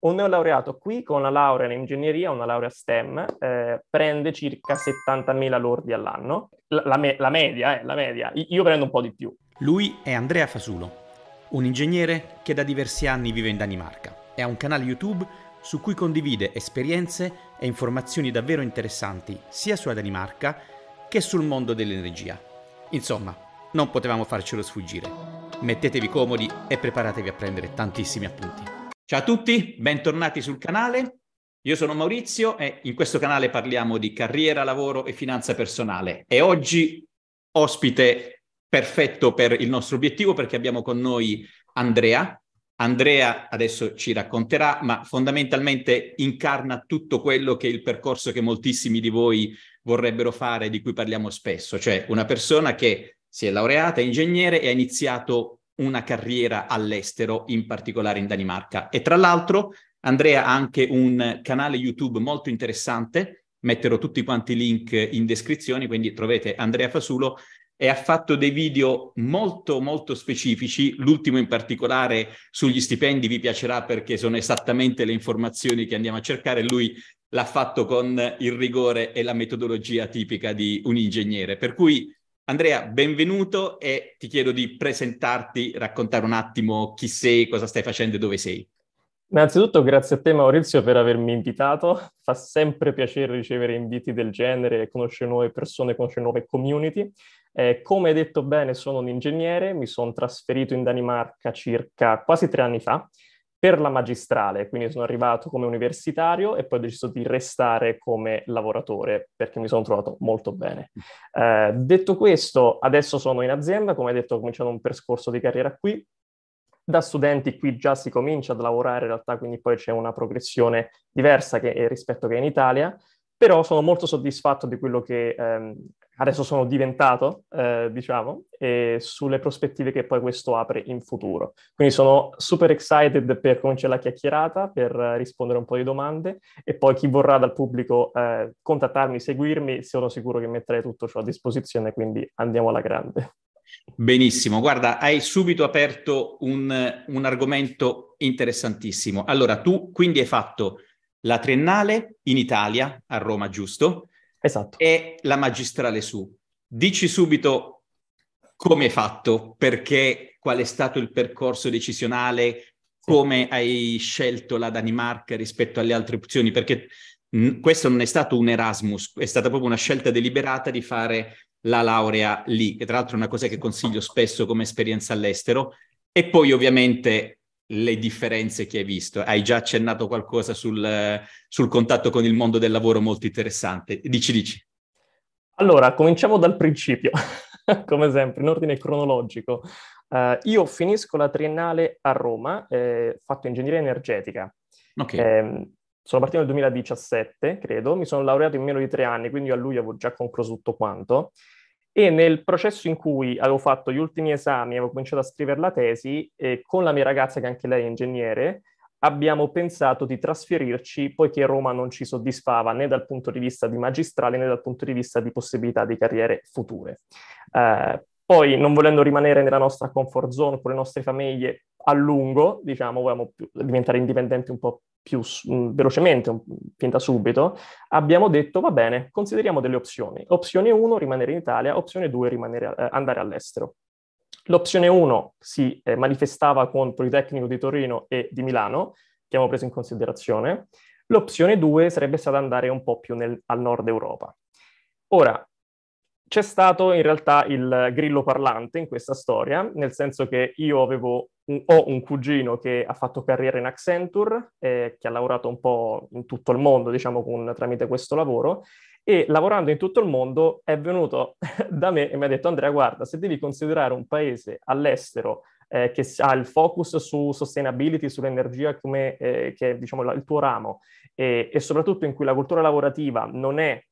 Un neolaureato qui con la laurea in ingegneria, una laurea STEM, eh, prende circa 70.000 lordi all'anno. La, la, me- la media, eh, la media. io prendo un po' di più. Lui è Andrea Fasulo, un ingegnere che da diversi anni vive in Danimarca È un canale YouTube su cui condivide esperienze e informazioni davvero interessanti sia sulla Danimarca che sul mondo dell'energia. Insomma, non potevamo farcelo sfuggire. Mettetevi comodi e preparatevi a prendere tantissimi appunti. Ciao a tutti, bentornati sul canale. Io sono Maurizio e in questo canale parliamo di carriera, lavoro e finanza personale. E oggi ospite perfetto per il nostro obiettivo perché abbiamo con noi Andrea. Andrea adesso ci racconterà, ma fondamentalmente incarna tutto quello che è il percorso che moltissimi di voi vorrebbero fare, di cui parliamo spesso, cioè una persona che si è laureata, è ingegnere e ha iniziato una carriera all'estero, in particolare in Danimarca. E tra l'altro Andrea ha anche un canale YouTube molto interessante, metterò tutti quanti i link in descrizione, quindi trovate Andrea Fasulo e ha fatto dei video molto molto specifici, l'ultimo in particolare sugli stipendi vi piacerà perché sono esattamente le informazioni che andiamo a cercare, lui l'ha fatto con il rigore e la metodologia tipica di un ingegnere, per cui Andrea, benvenuto e ti chiedo di presentarti, raccontare un attimo chi sei, cosa stai facendo e dove sei. Innanzitutto grazie a te Maurizio per avermi invitato, fa sempre piacere ricevere inviti del genere e conoscere nuove persone, conoscere nuove community. Eh, come hai detto bene sono un ingegnere, mi sono trasferito in Danimarca circa quasi tre anni fa per la magistrale, quindi sono arrivato come universitario e poi ho deciso di restare come lavoratore perché mi sono trovato molto bene. Mm. Eh, detto questo, adesso sono in azienda, come hai detto ho cominciato un percorso di carriera qui, da studenti qui già si comincia a lavorare in realtà, quindi poi c'è una progressione diversa che, eh, rispetto che in Italia, però sono molto soddisfatto di quello che ehm, adesso sono diventato, eh, diciamo, e sulle prospettive che poi questo apre in futuro. Quindi sono super excited per cominciare la chiacchierata, per rispondere a un po' di domande e poi chi vorrà dal pubblico eh, contattarmi, seguirmi, sono sicuro che metterei tutto ciò a disposizione, quindi andiamo alla grande. Benissimo, guarda, hai subito aperto un, un argomento interessantissimo. Allora, tu quindi hai fatto la triennale in Italia, a Roma, giusto? Esatto. E la magistrale su. Dici subito come hai fatto, perché, qual è stato il percorso decisionale, come hai scelto la Danimarca rispetto alle altre opzioni, perché mh, questo non è stato un Erasmus, è stata proprio una scelta deliberata di fare la laurea lì, che tra l'altro è una cosa che consiglio spesso come esperienza all'estero. E poi ovviamente le differenze che hai visto. Hai già accennato qualcosa sul, sul contatto con il mondo del lavoro molto interessante. Dici, dici. Allora, cominciamo dal principio, come sempre, in ordine cronologico. Uh, io finisco la triennale a Roma, eh, fatto ingegneria energetica. Okay. Eh, sono partito nel 2017, credo, mi sono laureato in meno di tre anni, quindi a luglio avevo già concluso tutto quanto. E nel processo in cui avevo fatto gli ultimi esami, avevo cominciato a scrivere la tesi, eh, con la mia ragazza, che anche lei è ingegnere, abbiamo pensato di trasferirci poiché Roma non ci soddisfava né dal punto di vista di magistrale né dal punto di vista di possibilità di carriere future. Eh, poi, non volendo rimanere nella nostra comfort zone con le nostre famiglie a lungo, diciamo, volevamo più, diventare indipendenti un po' più mh, mm, velocemente, un, fin da subito, abbiamo detto, va bene, consideriamo delle opzioni. Opzione 1, rimanere in Italia, opzione 2, rimanere, eh, andare all'estero. L'opzione 1 si eh, manifestava con Politecnico di Torino e di Milano, che abbiamo preso in considerazione. L'opzione 2 sarebbe stata andare un po' più nel, al nord Europa. Ora, c'è stato in realtà il grillo parlante in questa storia, nel senso che io avevo un, ho un cugino che ha fatto carriera in Accenture, eh, che ha lavorato un po' in tutto il mondo, diciamo, con, tramite questo lavoro, e lavorando in tutto il mondo è venuto da me e mi ha detto Andrea, guarda, se devi considerare un paese all'estero eh, che ha il focus su sustainability, sull'energia come eh, che è diciamo, il tuo ramo, e, e soprattutto in cui la cultura lavorativa non è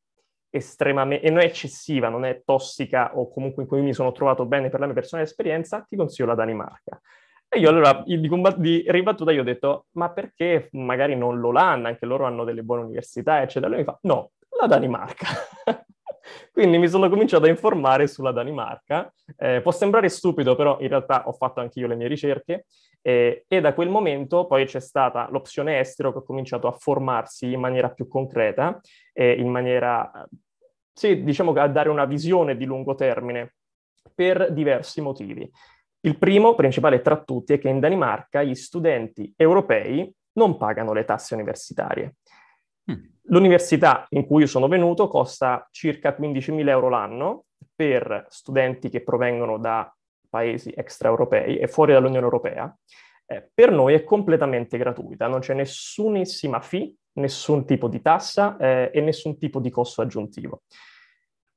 estremamente, e non è eccessiva, non è tossica o comunque in cui mi sono trovato bene per la mia personale esperienza, ti consiglio la Danimarca. E io allora di, combat- di ribattuta io ho detto, ma perché magari non l'Olanda, anche loro hanno delle buone università, eccetera. Lui mi fa, no, la Danimarca. Quindi mi sono cominciato a informare sulla Danimarca. Eh, può sembrare stupido, però in realtà ho fatto anche io le mie ricerche eh, e da quel momento poi c'è stata l'opzione estero che ho cominciato a formarsi in maniera più concreta, eh, in maniera sì, diciamo a dare una visione di lungo termine per diversi motivi. Il primo, principale tra tutti, è che in Danimarca gli studenti europei non pagano le tasse universitarie. Mm. L'università in cui io sono venuto costa circa 15.000 euro l'anno per studenti che provengono da paesi extraeuropei e fuori dall'Unione Europea. Eh, per noi è completamente gratuita, non c'è nessunissima fee nessun tipo di tassa eh, e nessun tipo di costo aggiuntivo.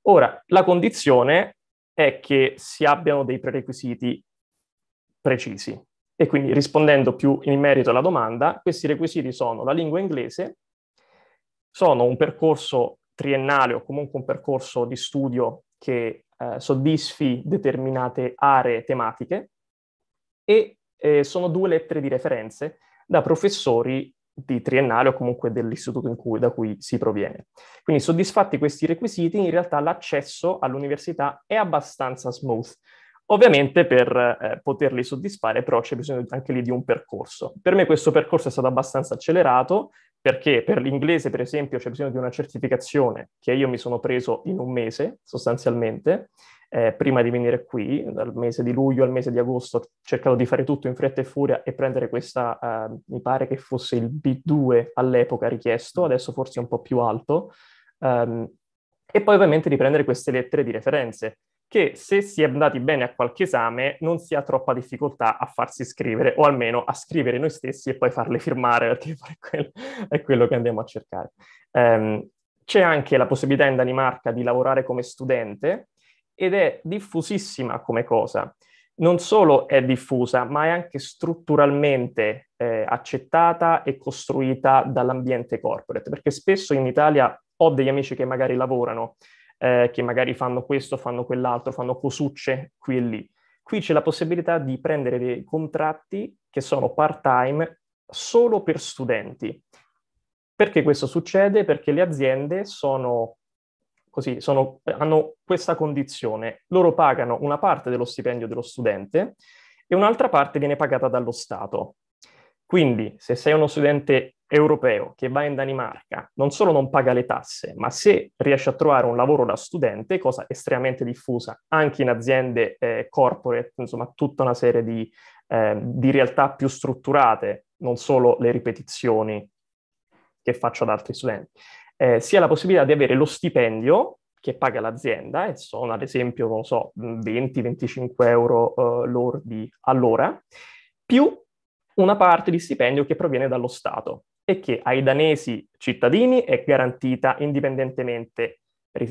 Ora, la condizione è che si abbiano dei prerequisiti precisi e quindi rispondendo più in merito alla domanda, questi requisiti sono la lingua inglese, sono un percorso triennale o comunque un percorso di studio che eh, soddisfi determinate aree tematiche e eh, sono due lettere di referenze da professori di triennale o comunque dell'istituto cui, da cui si proviene. Quindi soddisfatti questi requisiti, in realtà l'accesso all'università è abbastanza smooth. Ovviamente per eh, poterli soddisfare però c'è bisogno anche lì di un percorso. Per me questo percorso è stato abbastanza accelerato perché per l'inglese per esempio c'è bisogno di una certificazione che io mi sono preso in un mese sostanzialmente eh, prima di venire qui, dal mese di luglio al mese di agosto, cercavo di fare tutto in fretta e furia e prendere questa, eh, mi pare che fosse il B2 all'epoca richiesto, adesso forse un po' più alto, ehm, e poi ovviamente di prendere queste lettere di referenze che se si è andati bene a qualche esame non si ha troppa difficoltà a farsi scrivere o almeno a scrivere noi stessi e poi farle firmare perché è quello, è quello che andiamo a cercare. Um, c'è anche la possibilità in Danimarca di lavorare come studente ed è diffusissima come cosa. Non solo è diffusa, ma è anche strutturalmente eh, accettata e costruita dall'ambiente corporate, perché spesso in Italia ho degli amici che magari lavorano, eh, che magari fanno questo, fanno quell'altro, fanno cosucce qui e lì. Qui c'è la possibilità di prendere dei contratti che sono part-time solo per studenti. Perché questo succede? Perché le aziende sono così, sono, hanno questa condizione. Loro pagano una parte dello stipendio dello studente e un'altra parte viene pagata dallo Stato. Quindi, se sei uno studente europeo che va in Danimarca, non solo non paga le tasse, ma se riesce a trovare un lavoro da studente, cosa estremamente diffusa anche in aziende eh, corporate, insomma, tutta una serie di, eh, di realtà più strutturate, non solo le ripetizioni che faccio ad altri studenti eh, si ha la possibilità di avere lo stipendio che paga l'azienda e sono ad esempio, non so, 20-25 euro eh, lordi all'ora, più una parte di stipendio che proviene dallo Stato e che ai danesi cittadini è garantita indipendentemente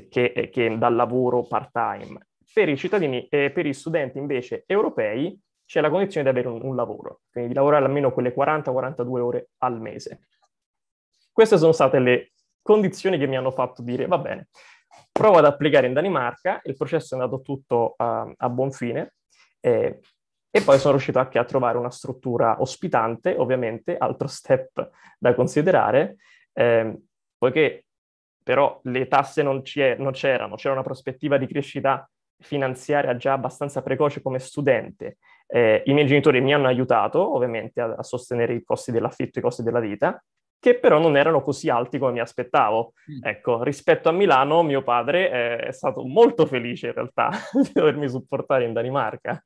che, eh, che dal lavoro part-time. Per i cittadini e per gli studenti invece europei c'è la condizione di avere un, un lavoro, quindi di lavorare almeno quelle 40-42 ore al mese. Queste sono state le condizioni che mi hanno fatto dire va bene, provo ad applicare in Danimarca, il processo è andato tutto a, ehm, a buon fine eh, e poi sono riuscito anche a trovare una struttura ospitante, ovviamente, altro step da considerare, eh, poiché però le tasse non, non c'erano, c'era una prospettiva di crescita finanziaria già abbastanza precoce come studente. Eh, I miei genitori mi hanno aiutato ovviamente a, a sostenere i costi dell'affitto, i costi della vita, che però non erano così alti come mi aspettavo. Mm. Ecco, rispetto a Milano, mio padre è stato molto felice in realtà di dovermi supportare in Danimarca.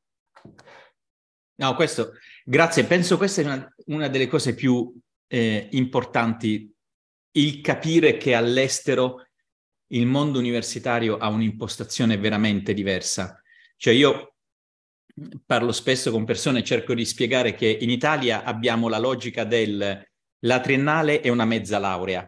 No, questo, grazie. Penso questa è una, una delle cose più eh, importanti, il capire che all'estero il mondo universitario ha un'impostazione veramente diversa. Cioè io parlo spesso con persone e cerco di spiegare che in Italia abbiamo la logica del la triennale è una mezza laurea,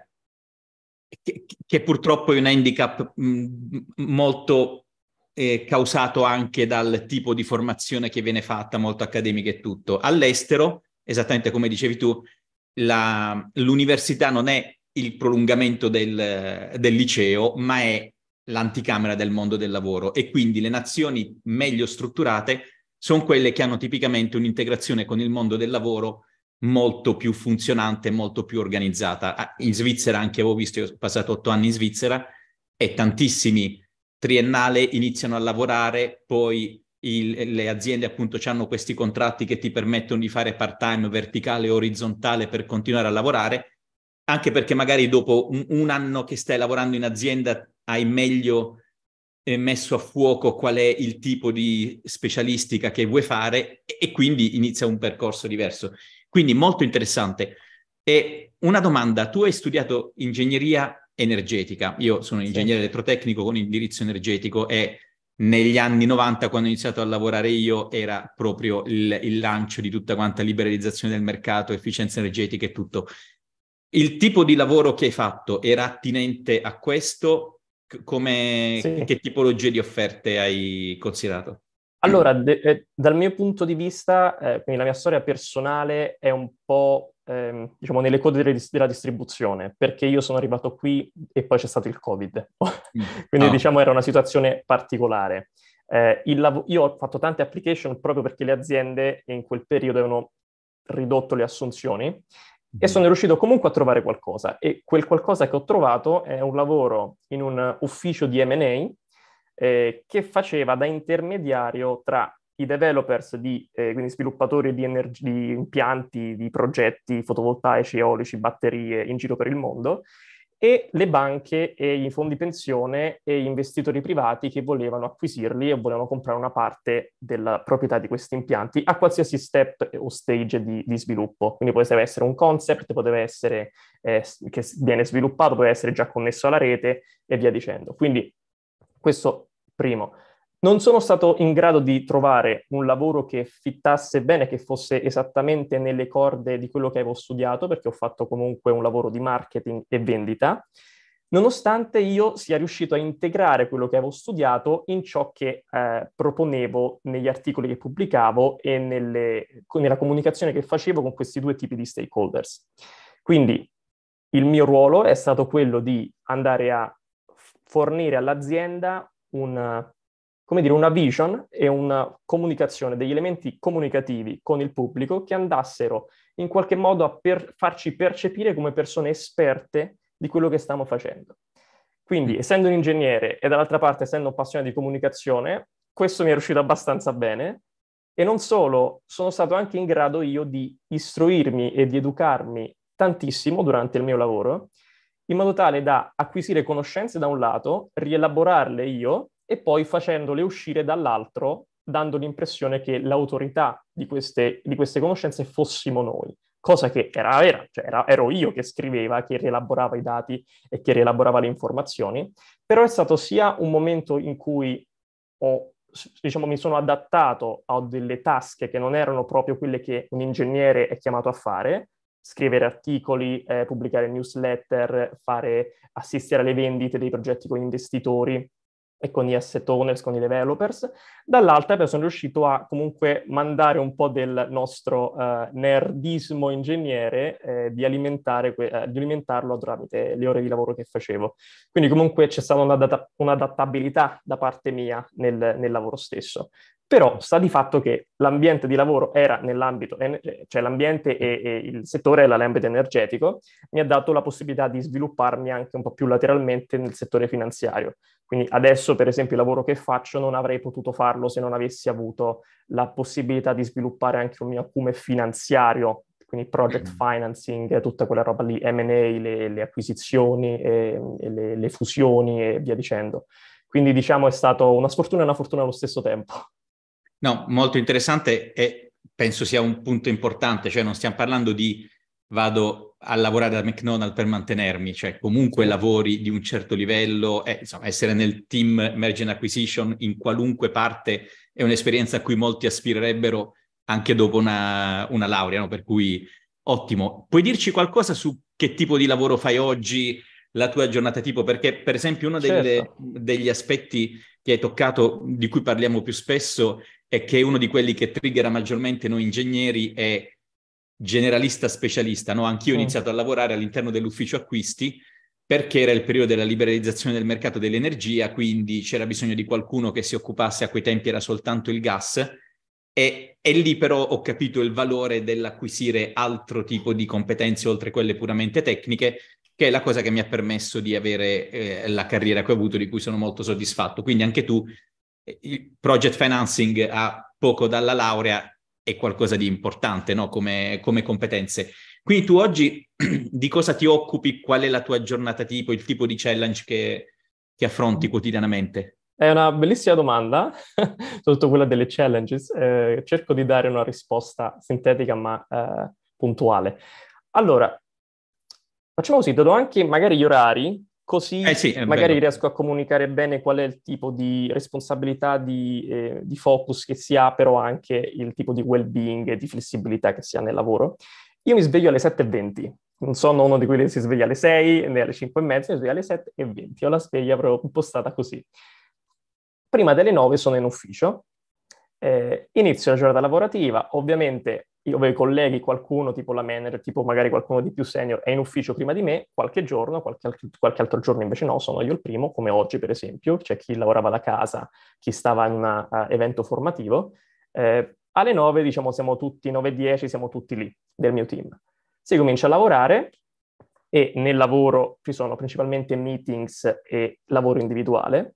che, che purtroppo è un handicap mm, molto eh, causato anche dal tipo di formazione che viene fatta, molto accademica e tutto. All'estero, esattamente come dicevi tu, la, l'università non è il prolungamento del, del liceo, ma è l'anticamera del mondo del lavoro e quindi le nazioni meglio strutturate sono quelle che hanno tipicamente un'integrazione con il mondo del lavoro molto più funzionante, molto più organizzata. Ah, in Svizzera, anche avevo visto, io ho passato otto anni in Svizzera, e tantissimi triennale iniziano a lavorare, poi il, le aziende appunto hanno questi contratti che ti permettono di fare part time, verticale, orizzontale per continuare a lavorare, anche perché magari dopo un, un anno che stai lavorando in azienda hai meglio eh, messo a fuoco qual è il tipo di specialistica che vuoi fare e quindi inizia un percorso diverso. Quindi molto interessante. E una domanda, tu hai studiato ingegneria energetica, io sono ingegnere sì. elettrotecnico con indirizzo energetico e negli anni 90 quando ho iniziato a lavorare io era proprio il, il lancio di tutta quanta liberalizzazione del mercato, efficienza energetica e tutto. Il tipo di lavoro che hai fatto era attinente a questo? come sì. che tipologie di offerte hai considerato? Allora, de- eh, dal mio punto di vista, eh, quindi la mia storia personale è un po', ehm, diciamo, nelle code de- della distribuzione, perché io sono arrivato qui e poi c'è stato il Covid. Mm. quindi, ah. diciamo, era una situazione particolare. Eh, lav- io ho fatto tante application proprio perché le aziende in quel periodo avevano ridotto le assunzioni mm. e sono riuscito comunque a trovare qualcosa. E quel qualcosa che ho trovato è un lavoro in un ufficio di M&A, eh, che faceva da intermediario tra i developers, di, eh, quindi sviluppatori di, energi- di impianti, di progetti fotovoltaici, eolici, batterie in giro per il mondo, e le banche e i fondi pensione e gli investitori privati che volevano acquisirli o volevano comprare una parte della proprietà di questi impianti a qualsiasi step o stage di, di sviluppo. Quindi poteva essere un concept, poteva essere eh, che viene sviluppato, poteva essere già connesso alla rete e via dicendo. Quindi questo primo. Non sono stato in grado di trovare un lavoro che fittasse bene, che fosse esattamente nelle corde di quello che avevo studiato, perché ho fatto comunque un lavoro di marketing e vendita, nonostante io sia riuscito a integrare quello che avevo studiato in ciò che eh, proponevo negli articoli che pubblicavo e nelle, nella comunicazione che facevo con questi due tipi di stakeholders. Quindi il mio ruolo è stato quello di andare a fornire all'azienda un, come dire, una vision e una comunicazione, degli elementi comunicativi con il pubblico che andassero in qualche modo a per, farci percepire come persone esperte di quello che stiamo facendo. Quindi, mm. essendo un ingegnere e dall'altra parte essendo un passione di comunicazione, questo mi è riuscito abbastanza bene. E non solo, sono stato anche in grado io di istruirmi e di educarmi tantissimo durante il mio lavoro in modo tale da acquisire conoscenze da un lato, rielaborarle io e poi facendole uscire dall'altro, dando l'impressione che l'autorità di queste, di queste conoscenze fossimo noi, cosa che era vera, cioè era, ero io che scriveva, che rielaborava i dati e che rielaborava le informazioni, però è stato sia un momento in cui ho diciamo, mi sono adattato a delle tasche che non erano proprio quelle che un ingegnere è chiamato a fare, scrivere articoli, eh, pubblicare newsletter, fare, assistere alle vendite dei progetti con gli investitori e con gli asset owners, con i developers. Dall'altra però sono riuscito a comunque mandare un po' del nostro eh, nerdismo ingegnere eh, di, alimentare que- eh, di, alimentarlo tramite le ore di lavoro che facevo. Quindi comunque c'è stata un'adatta- un'adattabilità da parte mia nel, nel lavoro stesso però sta di fatto che l'ambiente di lavoro era nell'ambito, cioè l'ambiente e, e il settore era l'ambito energetico, mi ha dato la possibilità di svilupparmi anche un po' più lateralmente nel settore finanziario. Quindi adesso, per esempio, il lavoro che faccio non avrei potuto farlo se non avessi avuto la possibilità di sviluppare anche un mio acume finanziario, quindi project mm. financing, tutta quella roba lì, M&A, le, le acquisizioni, e, ehm, e le, le fusioni e via dicendo. Quindi diciamo è stata una sfortuna e una fortuna allo stesso tempo. No, molto interessante e penso sia un punto importante, cioè non stiamo parlando di vado a lavorare da McDonald's per mantenermi, cioè comunque lavori di un certo livello, eh, insomma essere nel team Merge and Acquisition in qualunque parte è un'esperienza a cui molti aspirerebbero anche dopo una, una laurea, no? per cui ottimo. Puoi dirci qualcosa su che tipo di lavoro fai oggi, la tua giornata tipo? Perché per esempio uno delle, certo. degli aspetti che hai toccato, di cui parliamo più spesso, e che uno di quelli che triggera maggiormente noi ingegneri è generalista specialista, no? Anch'io mm. ho iniziato a lavorare all'interno dell'ufficio acquisti perché era il periodo della liberalizzazione del mercato dell'energia, quindi c'era bisogno di qualcuno che si occupasse, a quei tempi era soltanto il gas, e, e lì però ho capito il valore dell'acquisire altro tipo di competenze oltre quelle puramente tecniche, che è la cosa che mi ha permesso di avere eh, la carriera che ho avuto, di cui sono molto soddisfatto. Quindi anche tu il project financing a poco dalla laurea è qualcosa di importante no? come, come competenze. Quindi tu oggi di cosa ti occupi? Qual è la tua giornata tipo, il tipo di challenge che, che affronti quotidianamente? È una bellissima domanda, soprattutto quella delle challenges. Eh, cerco di dare una risposta sintetica ma eh, puntuale. Allora, facciamo così, do anche magari gli orari Così eh sì, magari bello. riesco a comunicare bene qual è il tipo di responsabilità, di, eh, di, focus che si ha, però anche il tipo di well-being e di flessibilità che si ha nel lavoro. Io mi sveglio alle 7.20, non sono uno di quelli che si sveglia alle 6 né alle 5.30, mi sveglio alle 7.20, ho la sveglia proprio impostata così. Prima delle 9 sono in ufficio, eh, inizio la giornata lavorativa, ovviamente io avevo i colleghi, qualcuno tipo la manager, tipo magari qualcuno di più senior, è in ufficio prima di me qualche giorno, qualche, qualche altro giorno invece no, sono io il primo, come oggi per esempio, c'è cioè chi lavorava da casa, chi stava in un evento formativo. Eh, alle 9, diciamo, siamo tutti, 9-10, siamo tutti lì del mio team. Si comincia a lavorare e nel lavoro ci sono principalmente meetings e lavoro individuale,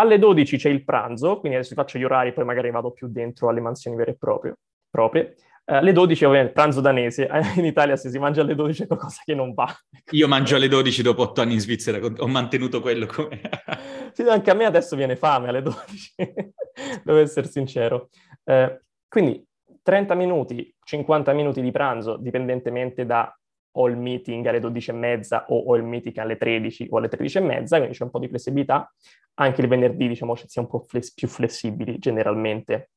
alle 12 c'è il pranzo, quindi adesso vi faccio gli orari, poi magari vado più dentro alle mansioni vere e proprie. proprie. Eh, alle 12 ovviamente il pranzo danese, in Italia se si mangia alle 12 è qualcosa che non va. Io mangio alle 12 dopo 8 anni in Svizzera, ho mantenuto quello come... sì, anche a me adesso viene fame alle 12, devo essere sincero. Eh, quindi 30 minuti, 50 minuti di pranzo, dipendentemente da ho il meeting alle 12 e mezza o ho il meeting alle 13 o alle 13 e mezza, quindi c'è un po' di flessibilità. Anche il venerdì, diciamo, ci siamo un po' fles- più flessibili generalmente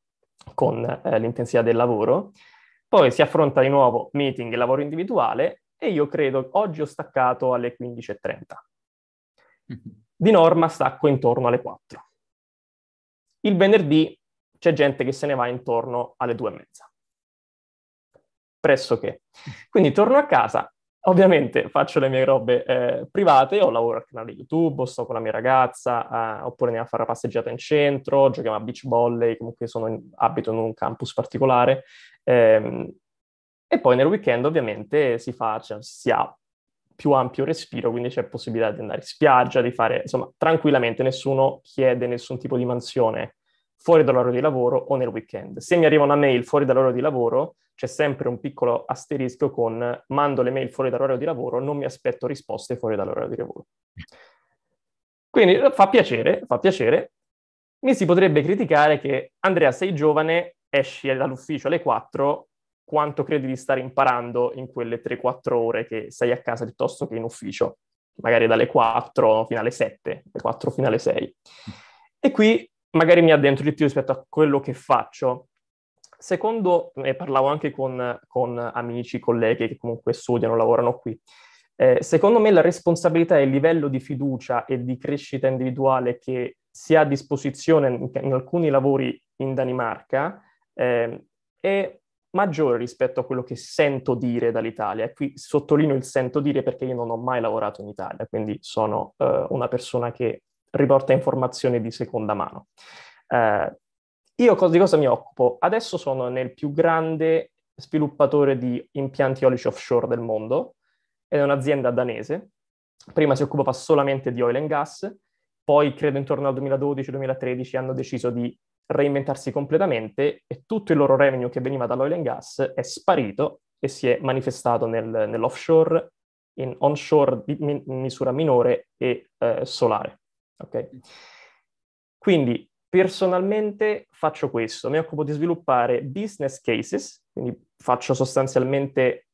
con eh, l'intensità del lavoro. Poi si affronta di nuovo meeting e lavoro individuale e io credo oggi ho staccato alle 15.30. Mm-hmm. Di norma stacco intorno alle 4. Il venerdì c'è gente che se ne va intorno alle 2 e mezza pressoché. Quindi torno a casa, ovviamente faccio le mie robe eh, private, o lavoro al canale YouTube, sto con la mia ragazza, eh, oppure andiamo a fare la passeggiata in centro, giochiamo a beach volley, comunque in, abito in un campus particolare. Ehm, e poi nel weekend ovviamente si fa, cioè, si ha più ampio respiro, quindi c'è possibilità di andare in spiaggia, di fare, insomma, tranquillamente, nessuno chiede nessun tipo di mansione fuori dall'ora di lavoro o nel weekend. Se mi arriva una mail fuori dall'ora di lavoro, c'è sempre un piccolo asterisco con mando le mail fuori dall'orario di lavoro, non mi aspetto risposte fuori dall'orario di lavoro. Quindi eh, fa piacere, fa piacere. Mi si potrebbe criticare che Andrea sei giovane, esci dall'ufficio alle 4, quanto credi di stare imparando in quelle 3-4 ore che sei a casa piuttosto che in ufficio, magari dalle 4 fino alle 7, dalle 4 fino alle 6. E qui magari mi addentro di più rispetto a quello che faccio, secondo, e parlavo anche con, con amici, colleghi che comunque studiano, lavorano qui, eh, secondo me la responsabilità e il livello di fiducia e di crescita individuale che si ha a disposizione in, in alcuni lavori in Danimarca eh, è maggiore rispetto a quello che sento dire dall'Italia. E qui sottolineo il sento dire perché io non ho mai lavorato in Italia, quindi sono eh, una persona che riporta informazioni di seconda mano. Eh, io di cosa mi occupo? Adesso sono nel più grande sviluppatore di impianti eolici offshore del mondo ed è un'azienda danese. Prima si occupava solamente di oil and gas, poi credo intorno al 2012-2013 hanno deciso di reinventarsi completamente e tutto il loro revenue che veniva dall'oil and gas è sparito e si è manifestato nel, nell'offshore, in onshore di min- misura minore e eh, solare. Okay? Quindi Personalmente faccio questo, mi occupo di sviluppare business cases, quindi faccio sostanzialmente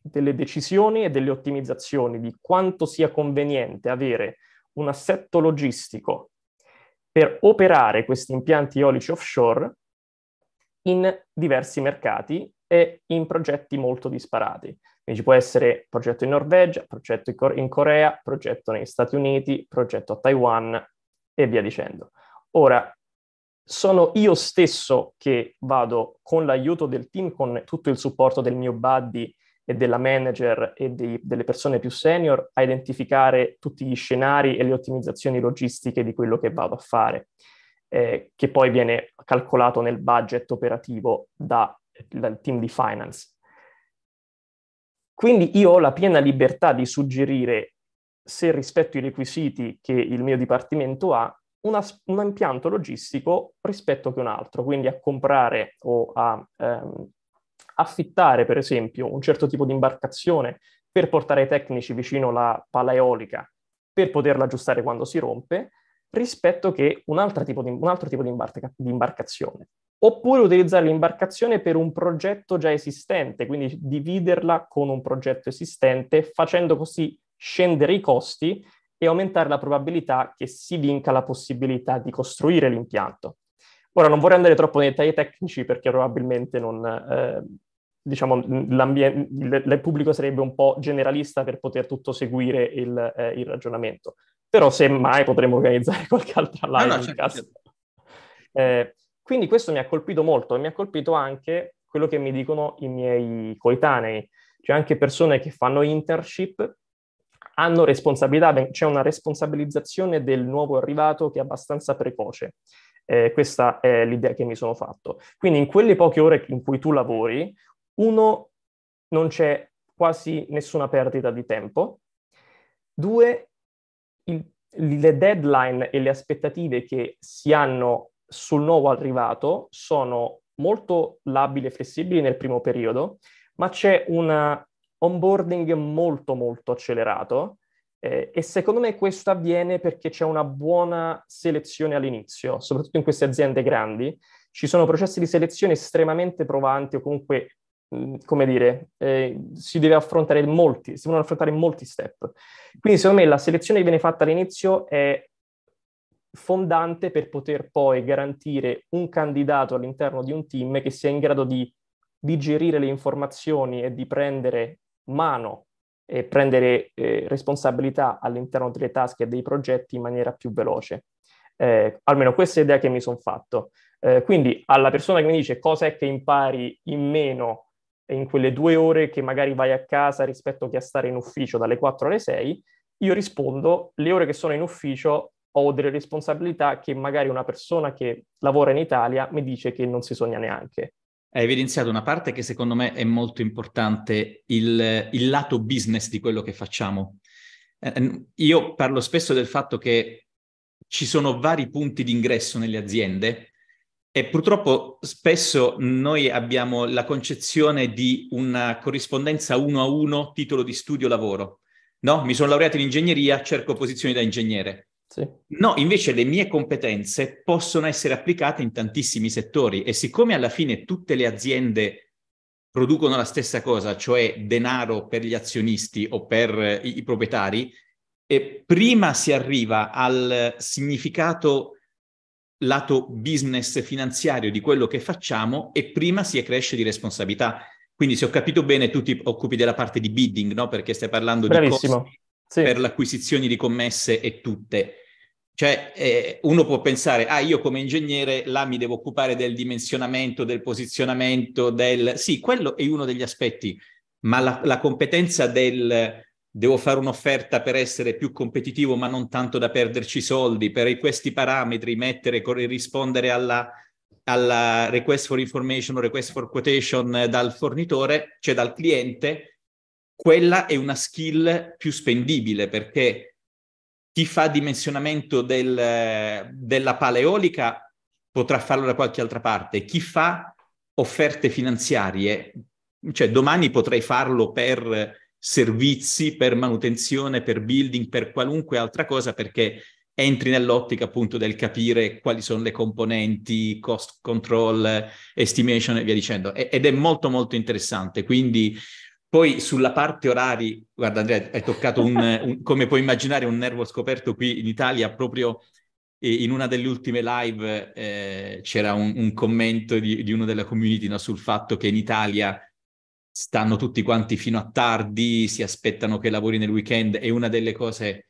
delle decisioni e delle ottimizzazioni di quanto sia conveniente avere un assetto logistico per operare questi impianti eolici offshore in diversi mercati e in progetti molto disparati. Quindi ci può essere progetto in Norvegia, progetto in Corea, progetto negli Stati Uniti, progetto a Taiwan e via dicendo. Ora, sono io stesso che vado con l'aiuto del team, con tutto il supporto del mio buddy e della manager e dei, delle persone più senior a identificare tutti gli scenari e le ottimizzazioni logistiche di quello che vado a fare, eh, che poi viene calcolato nel budget operativo da, dal team di finance. Quindi io ho la piena libertà di suggerire se rispetto ai requisiti che il mio dipartimento ha, una, un impianto logistico rispetto che un altro, quindi a comprare o a ehm, affittare, per esempio, un certo tipo di imbarcazione per portare i tecnici vicino la pala eolica per poterla aggiustare quando si rompe, rispetto che un altro tipo di, un altro tipo di, imbarca, di imbarcazione. Oppure utilizzare l'imbarcazione per un progetto già esistente, quindi dividerla con un progetto esistente, facendo così scendere i costi e aumentare la probabilità che si vinca la possibilità di costruire l'impianto. Ora non vorrei andare troppo nei dettagli tecnici perché probabilmente non, eh, diciamo, il, pubblico sarebbe un po' generalista per poter tutto seguire il, eh, il ragionamento. Però semmai potremmo organizzare qualche altra live no, no, certo, certo. Eh, quindi questo mi ha colpito molto e mi ha colpito anche quello che mi dicono i miei coetanei. cioè anche persone che fanno internship hanno responsabilità, c'è una responsabilizzazione del nuovo arrivato che è abbastanza precoce. Eh, questa è l'idea che mi sono fatto. Quindi in quelle poche ore in cui tu lavori, uno, non c'è quasi nessuna perdita di tempo. Due, il, le deadline e le aspettative che si hanno sul nuovo arrivato sono molto labili e flessibili nel primo periodo, ma c'è una onboarding molto molto accelerato eh, e secondo me questo avviene perché c'è una buona selezione all'inizio, soprattutto in queste aziende grandi. Ci sono processi di selezione estremamente provanti o comunque, mm, come dire, eh, si deve affrontare molti, si devono affrontare molti step. Quindi secondo me la selezione che viene fatta all'inizio è fondante per poter poi garantire un candidato all'interno di un team che sia in grado di digerire le informazioni e di prendere mano e prendere eh, responsabilità all'interno delle tasche e dei progetti in maniera più veloce. Eh, almeno questa è l'idea che mi sono fatto. Eh, quindi alla persona che mi dice cosa è che impari in meno in quelle due ore che magari vai a casa rispetto che a stare in ufficio dalle 4 alle 6, io rispondo le ore che sono in ufficio ho delle responsabilità che magari una persona che lavora in Italia mi dice che non si sogna neanche hai evidenziato una parte che secondo me è molto importante, il, il lato business di quello che facciamo. Eh, io parlo spesso del fatto che ci sono vari punti d'ingresso nelle aziende e purtroppo spesso noi abbiamo la concezione di una corrispondenza uno a uno titolo di studio lavoro. No, mi sono laureato in ingegneria, cerco posizioni da ingegnere. Sì. No, invece le mie competenze possono essere applicate in tantissimi settori e siccome alla fine tutte le aziende producono la stessa cosa, cioè denaro per gli azionisti o per i, i proprietari, e prima si arriva al significato lato business finanziario di quello che facciamo e prima si cresce di responsabilità. Quindi se ho capito bene tu ti occupi della parte di bidding, no? Perché stai parlando Bravissimo. di costi sì. per l'acquisizione di commesse e tutte. Cioè, eh, uno può pensare, ah, io come ingegnere là mi devo occupare del dimensionamento, del posizionamento, del... Sì, quello è uno degli aspetti, ma la, la competenza del devo fare un'offerta per essere più competitivo, ma non tanto da perderci soldi, per questi parametri mettere, rispondere alla, alla request for information o request for quotation eh, dal fornitore, cioè dal cliente, quella è una skill più spendibile perché chi fa dimensionamento del, della paleolica potrà farlo da qualche altra parte. Chi fa offerte finanziarie, cioè domani potrei farlo per servizi, per manutenzione, per building, per qualunque altra cosa, perché entri nell'ottica appunto del capire quali sono le componenti, cost control, estimation e via dicendo. ed è molto molto interessante, quindi poi sulla parte orari, guarda Andrea, hai toccato un, un, come puoi immaginare un nervo scoperto qui in Italia, proprio in una delle ultime live eh, c'era un, un commento di, di, uno della community no, sul fatto che in Italia stanno tutti quanti fino a tardi, si aspettano che lavori nel weekend e una delle cose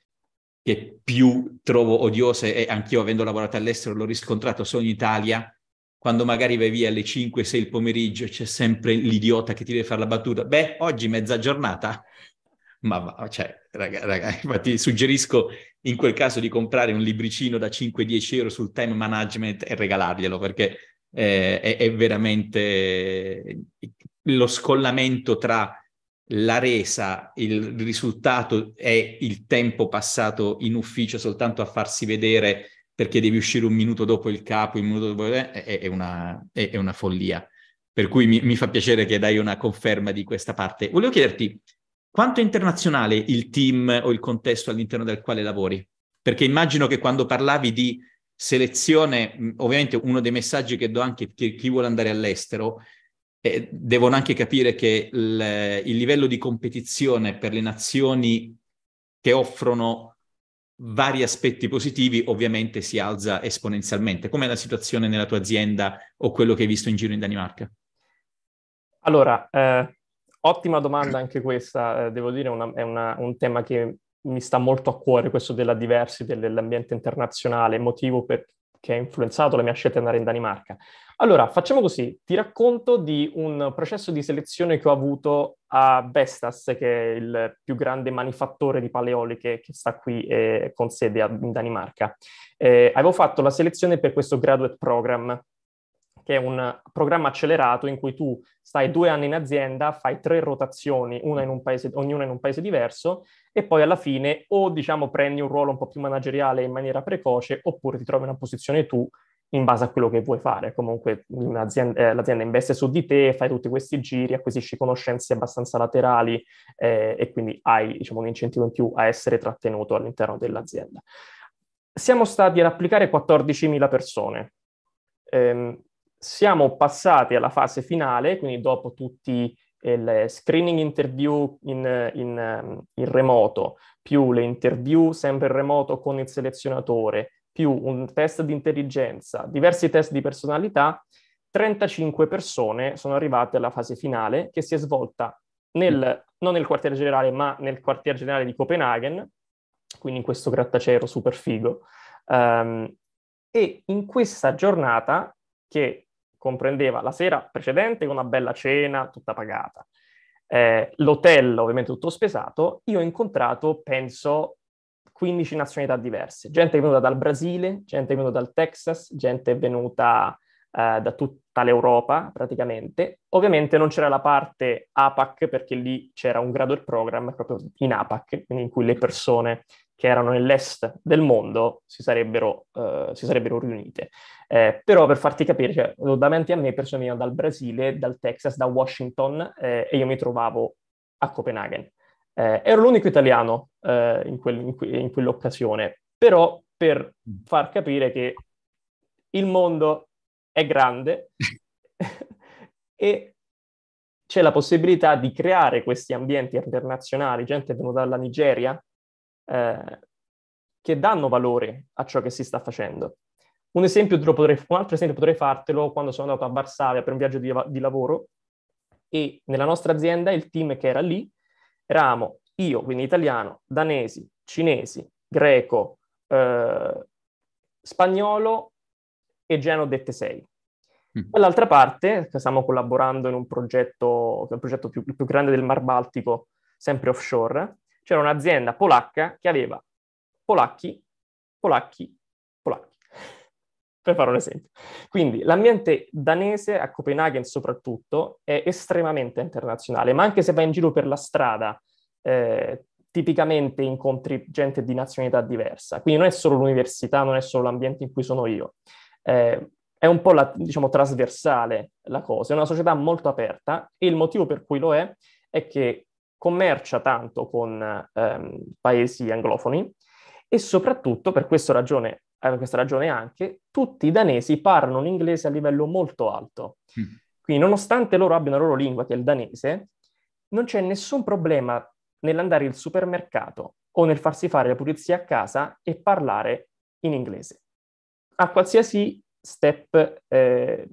che più trovo odiose e anch'io avendo lavorato all'estero l'ho riscontrato sono in Italia quando magari vai via alle 5, 6 il pomeriggio e c'è sempre l'idiota che ti deve fare la battuta. Beh, oggi mezza giornata. Ma va, cioè, raga, raga, infatti suggerisco in quel caso di comprare un libricino da 5-10 euro sul time management e regalarglielo perché eh, è, è veramente lo scollamento tra la resa, il risultato e il tempo passato in ufficio soltanto a farsi vedere perché devi uscire un minuto dopo il capo, un minuto dopo... Eh, è, una, è, è, una, follia. Per cui mi, mi fa piacere che dai una conferma di questa parte. Volevo chiederti, quanto è internazionale il team o il contesto all'interno del quale lavori? Perché immagino che quando parlavi di selezione, mm, ovviamente uno dei messaggi che do anche a chi vuole andare all'estero, eh, devono anche capire che il, il livello di competizione per le nazioni che offrono vari aspetti positivi ovviamente si alza esponenzialmente. Com'è la situazione nella tua azienda o quello che hai visto in giro in Danimarca? Allora, eh, ottima domanda anche questa, eh, devo dire una, è una, un tema che mi sta molto a cuore, questo della diversity, dell'ambiente internazionale, motivo per, che ha influenzato la mia scelta di andare in Danimarca. Allora, facciamo così, ti racconto di un processo di selezione che ho avuto a Vestas, che è il più grande manifattore di paleoliche che sta qui eh, con sede in Danimarca. Eh, avevo fatto la selezione per questo graduate program che è un programma accelerato in cui tu stai due anni in azienda, fai tre rotazioni, in paese, ognuna in un paese diverso, e poi alla fine o diciamo prendi un ruolo un po' più manageriale in maniera precoce, oppure ti trovi una posizione tu in base a quello che vuoi fare. Comunque eh, l'azienda investe su di te, fai tutti questi giri, acquisisci conoscenze abbastanza laterali eh, e quindi hai diciamo, un incentivo in più a essere trattenuto all'interno dell'azienda. Siamo stati ad applicare 14.000 persone. Ehm, siamo passati alla fase finale, quindi dopo tutti eh, il screening interview in, in, ehm, in, remoto, più le interview sempre in remoto con il selezionatore, più un test di intelligenza, diversi test di personalità, 35 persone sono arrivate alla fase finale che si è svolta nel, non nel quartiere generale, ma nel quartiere generale di Copenaghen, quindi in questo grattacielo super figo. Um, e in questa giornata, che comprendeva la sera precedente una bella cena tutta pagata, eh, l'hotel ovviamente tutto spesato, io ho incontrato, penso, 15 nazionalità diverse, gente venuta dal Brasile, gente venuta dal Texas, gente venuta eh, da tutta l'Europa praticamente. Ovviamente non c'era la parte APAC perché lì c'era un graduate program proprio in APAC, in cui le persone che erano nell'est del mondo si sarebbero, eh, si sarebbero riunite. Eh, però per farti capire, cioè, davanti a me persone venivano dal Brasile, dal Texas, da Washington eh, e io mi trovavo a Copenaghen. Eh, ero l'unico italiano eh, in, quel, in, in quell'occasione, però per mm. far capire che il mondo è grande e c'è la possibilità di creare questi ambienti internazionali. Gente venuta dalla Nigeria, eh, che danno valore a ciò che si sta facendo. Un, esempio, potrei, un altro esempio potrei fartelo quando sono andato a Varsavia per un viaggio di, di lavoro e nella nostra azienda il team che era lì eravamo io, quindi italiano, danesi, cinesi, greco, eh, spagnolo e Geno dette sei. Mm. Dall'altra parte, stiamo collaborando in un progetto, il progetto più, più grande del Mar Baltico, sempre offshore, c'era un'azienda polacca che aveva polacchi, polacchi, polacchi, per fare un esempio. Quindi l'ambiente danese a Copenaghen soprattutto è estremamente internazionale, ma anche se vai in giro per la strada, eh, tipicamente incontri gente di nazionalità diversa. Quindi non è solo l'università, non è solo l'ambiente in cui sono io. Eh, è un po' la, diciamo, trasversale la cosa, è una società molto aperta e il motivo per cui lo è è che commercia tanto con ehm, paesi anglofoni e soprattutto, per ragione, eh, questa ragione anche, tutti i danesi parlano l'inglese a livello molto alto. Mm. Quindi nonostante loro abbiano la loro lingua, che è il danese, non c'è nessun problema nell'andare al supermercato o nel farsi fare la pulizia a casa e parlare in inglese. A qualsiasi step eh,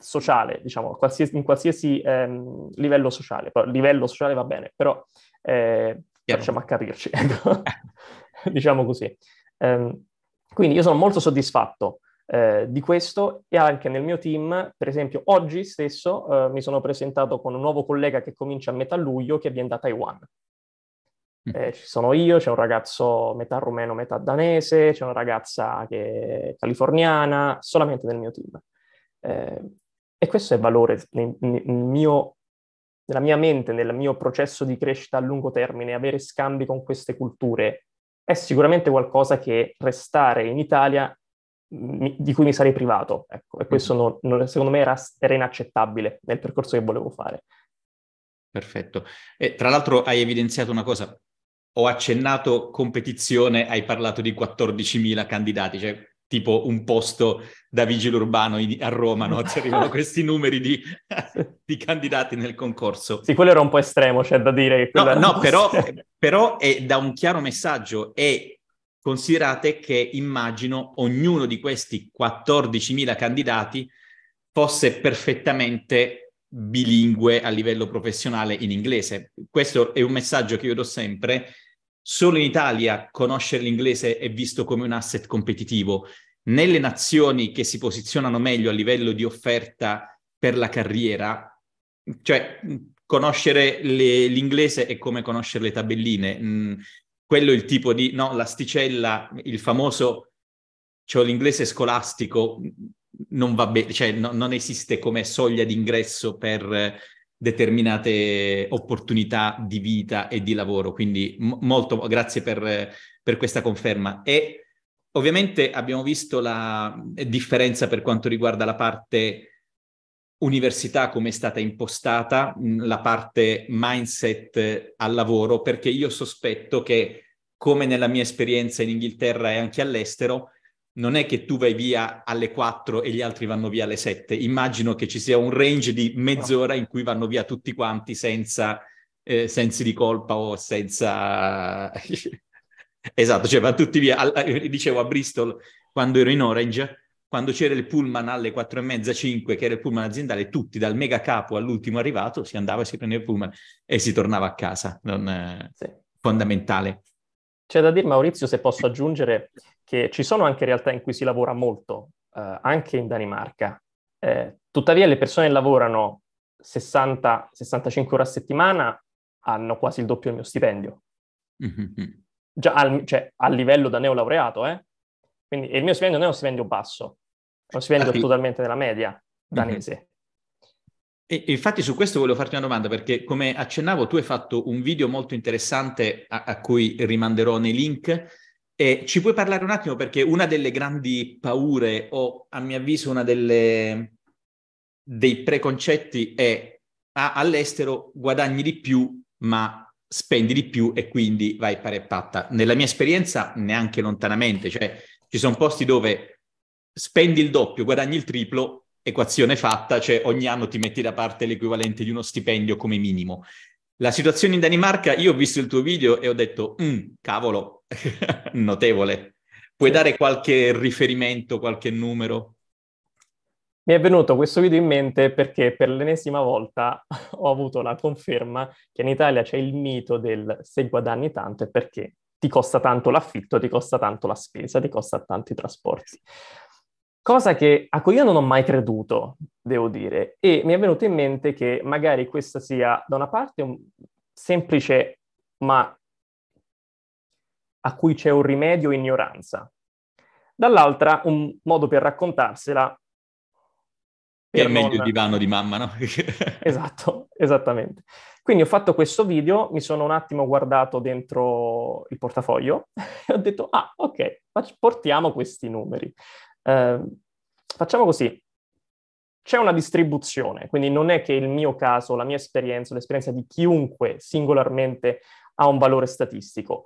sociale, diciamo, qualsiasi, in qualsiasi ehm, livello sociale, però livello sociale va bene, però eh, facciamo a capirci, ecco. diciamo così. Um, quindi io sono molto soddisfatto eh, di questo e anche nel mio team, per esempio oggi stesso eh, mi sono presentato con un nuovo collega che comincia a metà luglio che viene da Taiwan. Mm. Eh, ci sono io, c'è un ragazzo metà rumeno, metà danese, c'è una ragazza che è californiana, solamente nel mio team. Eh, e questo è valore nel, nel mio, nella mia mente, nel mio processo di crescita a lungo termine, avere scambi con queste culture è sicuramente qualcosa che restare in Italia mm, mi, di cui mi sarei privato, ecco, e questo mm-hmm. non, non, secondo me era, era inaccettabile nel percorso che volevo fare. Perfetto. E tra l'altro hai evidenziato una cosa ho accennato competizione, hai parlato di 14.000 candidati, cioè tipo un posto da vigile urbano in, a Roma, no? Ci arrivano questi numeri di, di, candidati nel concorso. Sì, quello era un po' estremo, c'è da dire. no, no però, però è da un chiaro messaggio e considerate che immagino ognuno di questi 14.000 candidati fosse perfettamente bilingue a livello professionale in inglese. Questo è un messaggio che io do sempre Solo in Italia conoscere l'inglese è visto come un asset competitivo. Nelle nazioni che si posizionano meglio a livello di offerta per la carriera, cioè conoscere le, l'inglese è come conoscere le tabelline. Mm, quello è il tipo di, no, l'asticella, il famoso, cioè l'inglese scolastico non va bene, cioè no, non esiste come soglia d'ingresso per determinate opportunità di vita e di lavoro. Quindi m- molto grazie per, per, questa conferma. E ovviamente abbiamo visto la eh, differenza per quanto riguarda la parte università, come è stata impostata, mm, la parte mindset al lavoro, perché io sospetto che, come nella mia esperienza in Inghilterra e anche all'estero, non è che tu vai via alle 4 e gli altri vanno via alle 7. Immagino che ci sia un range di mezz'ora in cui vanno via tutti quanti senza eh, sensi di colpa o senza... esatto, cioè vanno tutti via. All... Eh, dicevo a Bristol, quando ero in Orange, quando c'era il pullman alle 4 e mezza, 5, che era il pullman aziendale, tutti, dal mega capo all'ultimo arrivato, si andava, si prendeva il pullman e si tornava a casa. Non... Eh, sì. Fondamentale. C'è da dire, Maurizio, se posso aggiungere, che ci sono anche realtà in cui si lavora molto, eh, anche in Danimarca. Eh, tuttavia le persone lavorano 60-65 ore a settimana, hanno quasi il doppio del mio stipendio. Mm-hmm. Già al, cioè, a livello da neolaureato, eh? Quindi il mio stipendio non è uno stipendio basso, è uno stipendio ah, totalmente della media mm-hmm. danese. Mm-hmm. E, infatti su questo volevo farti una domanda perché come accennavo tu hai fatto un video molto interessante a, a cui rimanderò nei link. E ci puoi parlare un attimo perché una delle grandi paure o a mio avviso una delle dei preconcetti è ah, all'estero guadagni di più ma spendi di più e quindi vai pari e patta. Nella mia esperienza neanche lontanamente, cioè ci sono posti dove spendi il doppio, guadagni il triplo equazione fatta, cioè ogni anno ti metti da parte l'equivalente di uno stipendio come minimo. La situazione in Danimarca, io ho visto il tuo video e ho detto, mm, cavolo, notevole. Puoi dare qualche riferimento, qualche numero? Mi è venuto questo video in mente perché per l'ennesima volta ho avuto la conferma che in Italia c'è il mito del se guadagni tanto è perché ti costa tanto l'affitto, ti costa tanto la spesa, ti costa tanto i trasporti cosa che, a cui io non ho mai creduto, devo dire, e mi è venuto in mente che magari questa sia da una parte un semplice, ma a cui c'è un rimedio ignoranza, dall'altra un modo per raccontarsela. Per è non... meglio il divano di mamma, no? esatto, esattamente. Quindi ho fatto questo video, mi sono un attimo guardato dentro il portafoglio e ho detto, ah, ok, portiamo questi numeri. Ehm, facciamo così. C'è una distribuzione, quindi non è che il mio caso, la mia esperienza, l'esperienza di chiunque singolarmente ha un valore statistico.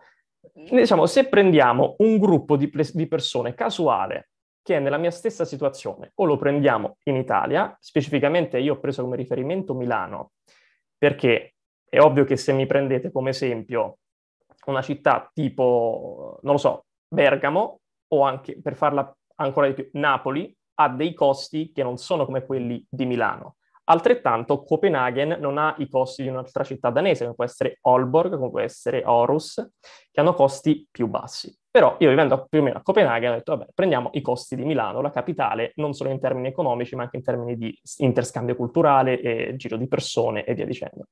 Diciamo, se prendiamo un gruppo di, di persone casuale che è nella mia stessa situazione, o lo prendiamo in Italia, specificamente io ho preso come riferimento Milano, perché è ovvio che se mi prendete come esempio una città tipo, non lo so, Bergamo, o anche per farla ancora di più, Napoli ha dei costi che non sono come quelli di Milano. Altrettanto, Copenaghen non ha i costi di un'altra città danese, come può essere Aalborg, come può essere Horus, che hanno costi più bassi. Però io vivendo più o meno a Copenaghen ho detto, vabbè, prendiamo i costi di Milano, la capitale, non solo in termini economici, ma anche in termini di interscambio culturale, e giro di persone e via dicendo.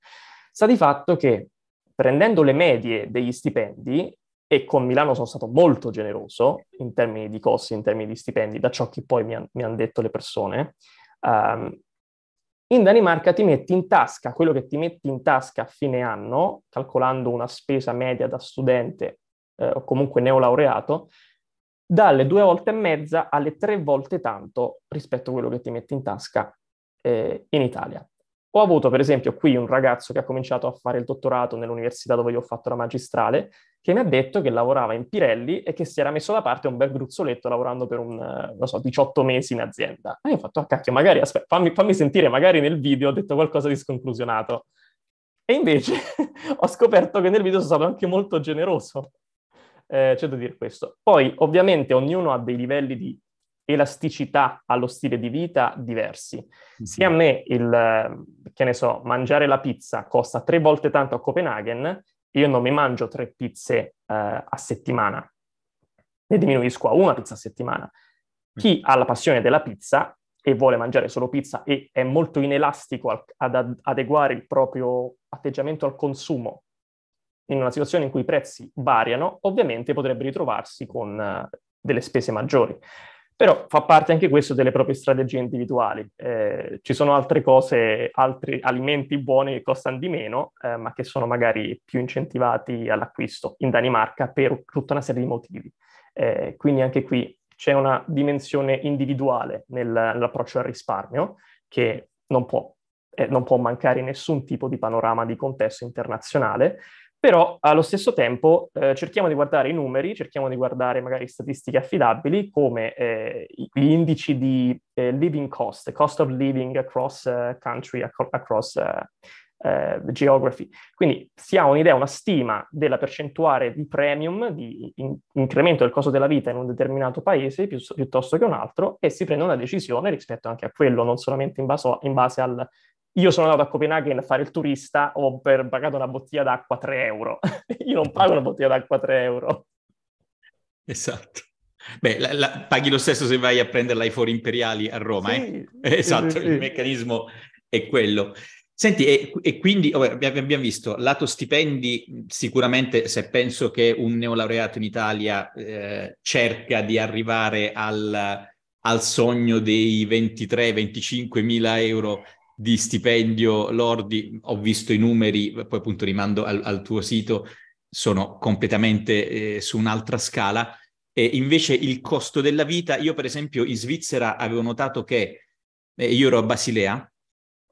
Sta di fatto che prendendo le medie degli stipendi, e con Milano sono stato molto generoso in termini di costi, in termini di stipendi, da ciò che poi mi, hanno detto le persone. Um, in Danimarca ti metti in tasca quello che ti metti in tasca a fine anno, calcolando una spesa media da studente eh, o comunque neolaureato, dalle due volte e mezza alle tre volte tanto rispetto a quello che ti metti in tasca eh, in Italia. Ho avuto per esempio qui un ragazzo che ha cominciato a fare il dottorato nell'università dove io ho fatto la magistrale, che mi ha detto che lavorava in Pirelli e che si era messo da parte un bel gruzzoletto lavorando per un, eh, so, 18 mesi in azienda. E io ho fatto, ah cacchio, magari, aspetta, fammi, fammi sentire, magari nel video ho detto qualcosa di sconclusionato. E invece ho scoperto che nel video sono stato anche molto generoso. Eh, c'è da dire questo. Poi, ovviamente, ognuno ha dei livelli di elasticità allo stile di vita diversi. Mm-hmm. Se a me il, che ne so, mangiare la pizza costa tre volte tanto a Copenaghen, io non mi mangio tre pizze eh, a settimana, ne diminuisco a una pizza a settimana. Chi mm. ha la passione della pizza e vuole mangiare solo pizza e è molto inelastico al, ad adeguare il proprio atteggiamento al consumo in una situazione in cui i prezzi variano, ovviamente potrebbe ritrovarsi con uh, delle spese maggiori. Però fa parte anche questo delle proprie strategie individuali. Eh, ci sono altre cose, altri alimenti buoni che costano di meno, eh, ma che sono magari più incentivati all'acquisto in Danimarca per tutta una serie di motivi. Eh, quindi anche qui c'è una dimensione individuale nel, nell'approccio al risparmio che non può, eh, non può mancare in nessun tipo di panorama di contesto internazionale però allo stesso tempo eh, cerchiamo di guardare i numeri, cerchiamo di guardare magari statistiche affidabili come eh, gli indici di eh, living cost, cost of living across uh, country, ac- across uh, uh, geography. Quindi si ha un'idea, una stima della percentuale di premium, di in- incremento del costo della vita in un determinato paese più- piuttosto che un altro e si prende una decisione rispetto anche a quello, non solamente in, baso- in base al io sono andato a Copenaghen a fare il turista, ho per, pagato una bottiglia d'acqua 3 euro. Io non pago una bottiglia d'acqua 3 euro. Esatto. Beh, la, la, paghi lo stesso se vai a prenderla ai fori imperiali a Roma, eh? sì, eh? Esatto, sì, sì. il meccanismo è quello. Senti, e, e quindi oh, abbiamo visto, lato stipendi, sicuramente se penso che un neolaureato in Italia eh, cerca di arrivare al, al sogno dei 23-25 mila euro di stipendio lordi, ho visto i numeri, poi appunto rimando al, al tuo sito, sono completamente eh, su un'altra scala. E invece il costo della vita, io per esempio in Svizzera avevo notato che eh, io ero a Basilea,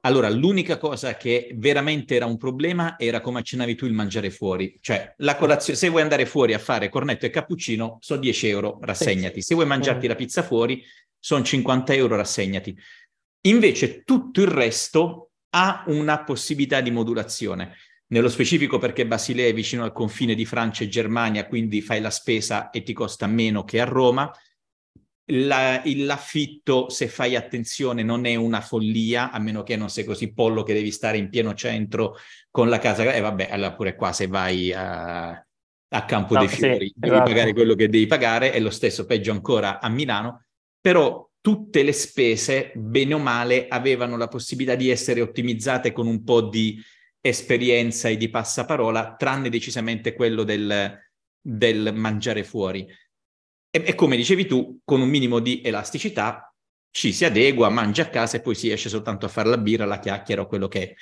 allora, l'unica cosa che veramente era un problema era, come accennavi tu, il mangiare fuori. Cioè, la colazione, se vuoi andare fuori a fare cornetto e cappuccino, sono 10 euro, rassegnati. Se vuoi mangiarti la pizza fuori, sono 50 euro, rassegnati. Invece tutto il resto ha una possibilità di modulazione. Nello specifico perché Basilea è vicino al confine di Francia e Germania, quindi fai la spesa e ti costa meno che a Roma. La, l'affitto, se fai attenzione, non è una follia, a meno che non sei così pollo che devi stare in pieno centro con la casa. E eh, vabbè, allora pure qua se vai a, a Campo no, dei Fiori sì, devi esatto. pagare quello che devi pagare, è lo stesso, peggio ancora a Milano. Però tutte le spese, bene o male, avevano la possibilità di essere ottimizzate con un po' di esperienza e di passaparola, tranne decisamente quello del, del mangiare fuori. E, e, come dicevi tu, con un minimo di elasticità ci si adegua, mangia a casa e poi si esce soltanto a fare la birra, la chiacchiera o quello che è.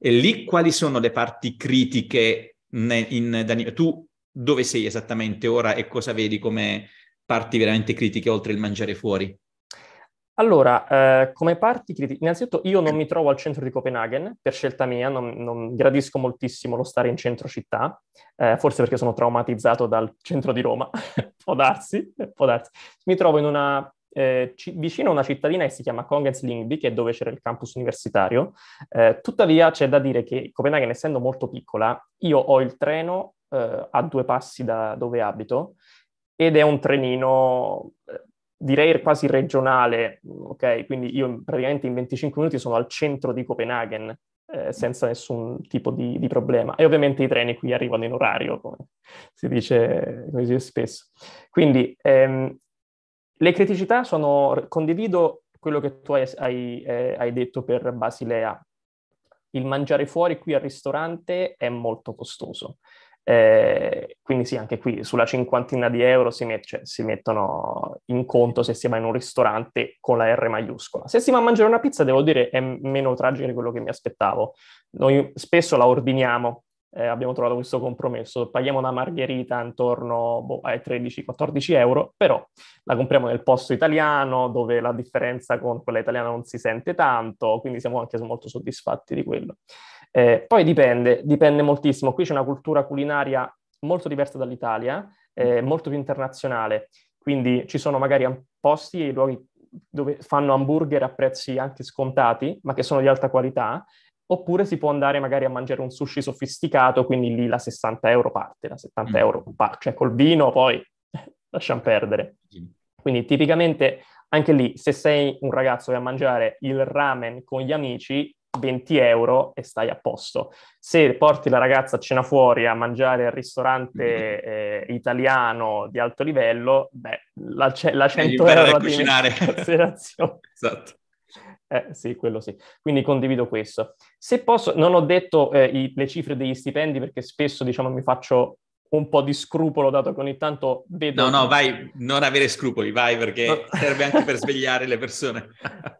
E lì quali sono le parti critiche in, in Tu dove sei esattamente ora e cosa vedi come parti veramente critiche oltre il mangiare fuori? Allora, eh, come parti critiche, innanzitutto io non mi trovo al centro di Copenaghen, per scelta mia, non, non gradisco moltissimo lo stare in centro città, eh, forse perché sono traumatizzato dal centro di Roma, può, darsi, può darsi. Mi trovo una, eh, c- vicino a una cittadina che si chiama Kongenslingby, che è dove c'era il campus universitario, eh, tuttavia c'è da dire che Copenaghen, essendo molto piccola, io ho il treno eh, a due passi da dove abito, ed è un trenino eh, direi quasi regionale, ok? Quindi io praticamente in 25 minuti sono al centro di Copenaghen, eh, senza nessun tipo di, di, problema. E ovviamente i treni qui arrivano in orario, come si dice, come si dice spesso. Quindi ehm, le criticità sono, condivido quello che tu hai, hai, eh, hai detto per Basilea. Il mangiare fuori qui al ristorante è molto costoso. Eh, quindi sì, anche qui sulla cinquantina di euro si, met- cioè, si, mettono in conto se si va in un ristorante con la R maiuscola. Se si va a mangiare una pizza, devo dire, è meno tragico di quello che mi aspettavo. Noi spesso la ordiniamo, eh, abbiamo trovato questo compromesso, paghiamo una margherita intorno boh, ai 13-14 euro, però la compriamo nel posto italiano dove la differenza con quella italiana non si sente tanto, quindi siamo anche molto soddisfatti di quello. Eh, poi dipende, dipende moltissimo. Qui c'è una cultura culinaria molto diversa dall'Italia, eh, mm. molto più internazionale. Quindi ci sono magari posti e luoghi dove fanno hamburger a prezzi anche scontati, ma che sono di alta qualità, oppure si può andare magari a mangiare un sushi sofisticato, quindi lì la 60 euro parte, la 70 mm. euro parte, cioè col vino poi lasciamo perdere. Quindi tipicamente anche lì, se sei un ragazzo che va a mangiare il ramen con gli amici, 20 euro e stai a posto. Se porti la ragazza a cena fuori a mangiare al ristorante mhm. eh, italiano di alto livello, beh, la, ce- la 100 euro la cucinare. esatto. Eh, sì, quello sì. Quindi condivido questo. Se posso, non ho detto eh, i, le cifre degli stipendi perché spesso diciamo mi faccio un po' di scrupolo, dato che ogni tanto vedo... No, no, vai, non avere scrupoli, vai, perché serve anche per svegliare le persone.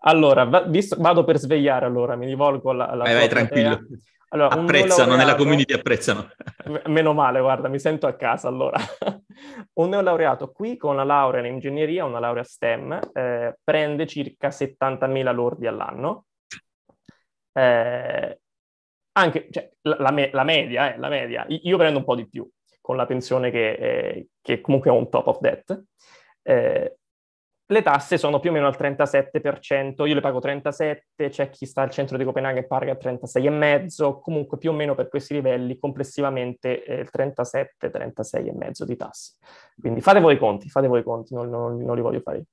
allora, va, visto, vado per svegliare allora, mi rivolgo alla... alla vai, vai, tranquillo. Allora, apprezzano, nella community apprezzano. Meno male, guarda, mi sento a casa allora. un neolaureato qui con una laurea in ingegneria, una laurea STEM, eh, prende circa 70.000 lordi all'anno. Eh, anche, cioè, la, me- la, media, eh, la media. Io prendo un po' di più con la pensione che, eh, che comunque è un top of debt. Eh, le tasse sono più o meno al 37%, io le pago 37, c'è chi sta al centro di Copenaghen e paga 36,5, comunque più o meno per questi livelli complessivamente eh, 37, 36,5 di tasse. Quindi fate voi i conti, fate voi i conti, non, non, non li voglio fare.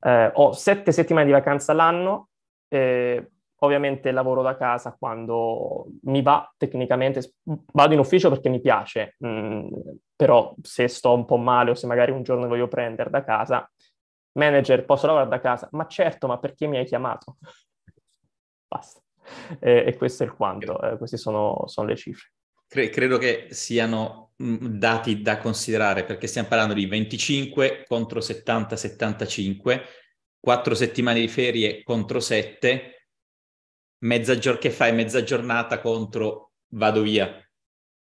Eh, ho sette settimane di vacanza all'anno, eh, Ovviamente lavoro da casa quando mi va tecnicamente, vado in ufficio perché mi piace, mh, mm, però se sto un po' male o se magari un giorno voglio prendere da casa, manager, posso lavorare da casa? Ma certo, ma perché mi hai chiamato? Basta. E, e, questo è il quanto, eh, queste sono, sono, le cifre. Cre- credo che siano mm, dati da considerare perché stiamo parlando di 25 contro 70-75, 4 settimane di ferie contro 7 mezzagiorno che fai mezza giornata contro vado via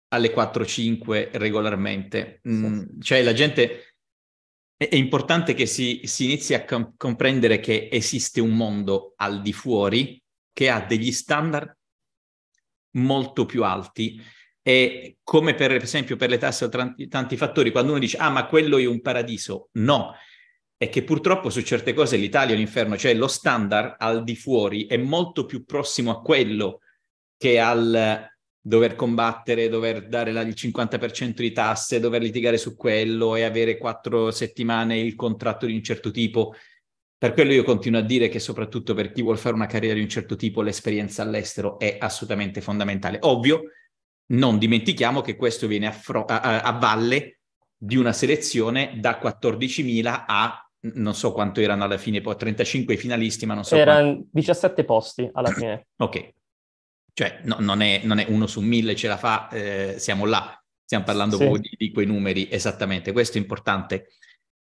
alle 4-5 regolarmente. Mm, Cioè la gente è, è importante che si, si inizi a com- comprendere che esiste un mondo al di fuori che ha degli standard molto più alti e come per esempio per le tasse o tanti, tanti fattori, quando uno dice ah ma quello è un paradiso, no, è che purtroppo su certe cose l'Italia è l'inferno, cioè lo standard al di fuori è molto più prossimo a quello che al dover combattere, dover dare il 50% di tasse, dover litigare su quello e avere quattro settimane il contratto di un certo tipo. Per quello io continuo a dire che soprattutto per chi vuole fare una carriera di un certo tipo l'esperienza all'estero è assolutamente fondamentale. Ovvio, non dimentichiamo che questo viene a, fro- a-, a-, a valle di una selezione da 14.000 a non so quanto erano alla fine, poi 35 finalisti, ma non so. Erano quanto... 17 posti alla fine. ok. Cioè, no, non, è, non, è, uno su mille ce la fa, eh, siamo là, stiamo parlando sì. di, di, quei numeri, esattamente, questo è importante.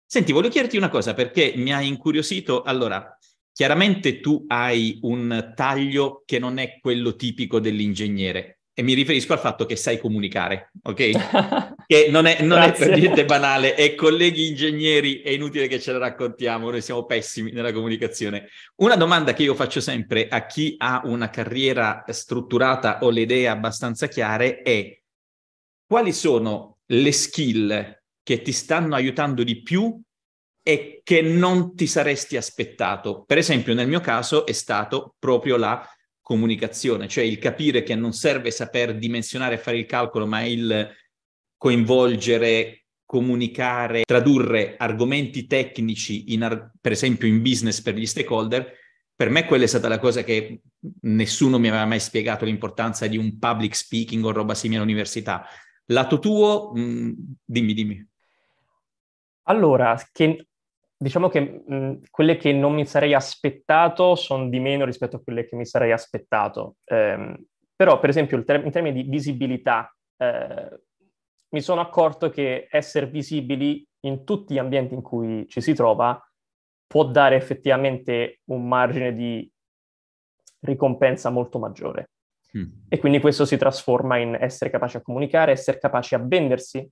Senti, voglio chiederti una cosa perché mi ha incuriosito. Allora, chiaramente tu hai un taglio che non è quello tipico dell'ingegnere, e mi riferisco al fatto che sai comunicare, ok? Che non è, non è per niente banale e colleghi ingegneri è inutile che ce la raccontiamo, noi siamo pessimi nella comunicazione. Una domanda che io faccio sempre a chi ha una carriera strutturata o le idee abbastanza chiare è quali sono le skill che ti stanno aiutando di più e che non ti saresti aspettato? Per esempio nel mio caso è stato proprio la comunicazione, cioè il capire che non serve saper dimensionare e fare il calcolo, ma il coinvolgere, comunicare, tradurre argomenti tecnici, ar- per esempio in business per gli stakeholder, per me quella è stata la cosa che nessuno mi aveva mai spiegato l'importanza di un public speaking o roba simile all'università. Lato tuo, mh, mm, dimmi, dimmi. Allora, che diciamo che mh, quelle che non mi sarei aspettato sono di meno rispetto a quelle che mi sarei aspettato. Eh, però, per esempio, ter- in termini di visibilità, eh, mi sono accorto che essere visibili in tutti gli ambienti in cui ci si trova può dare effettivamente un margine di ricompensa molto maggiore. Mm. E quindi questo si trasforma in essere capaci a comunicare, essere capaci a vendersi,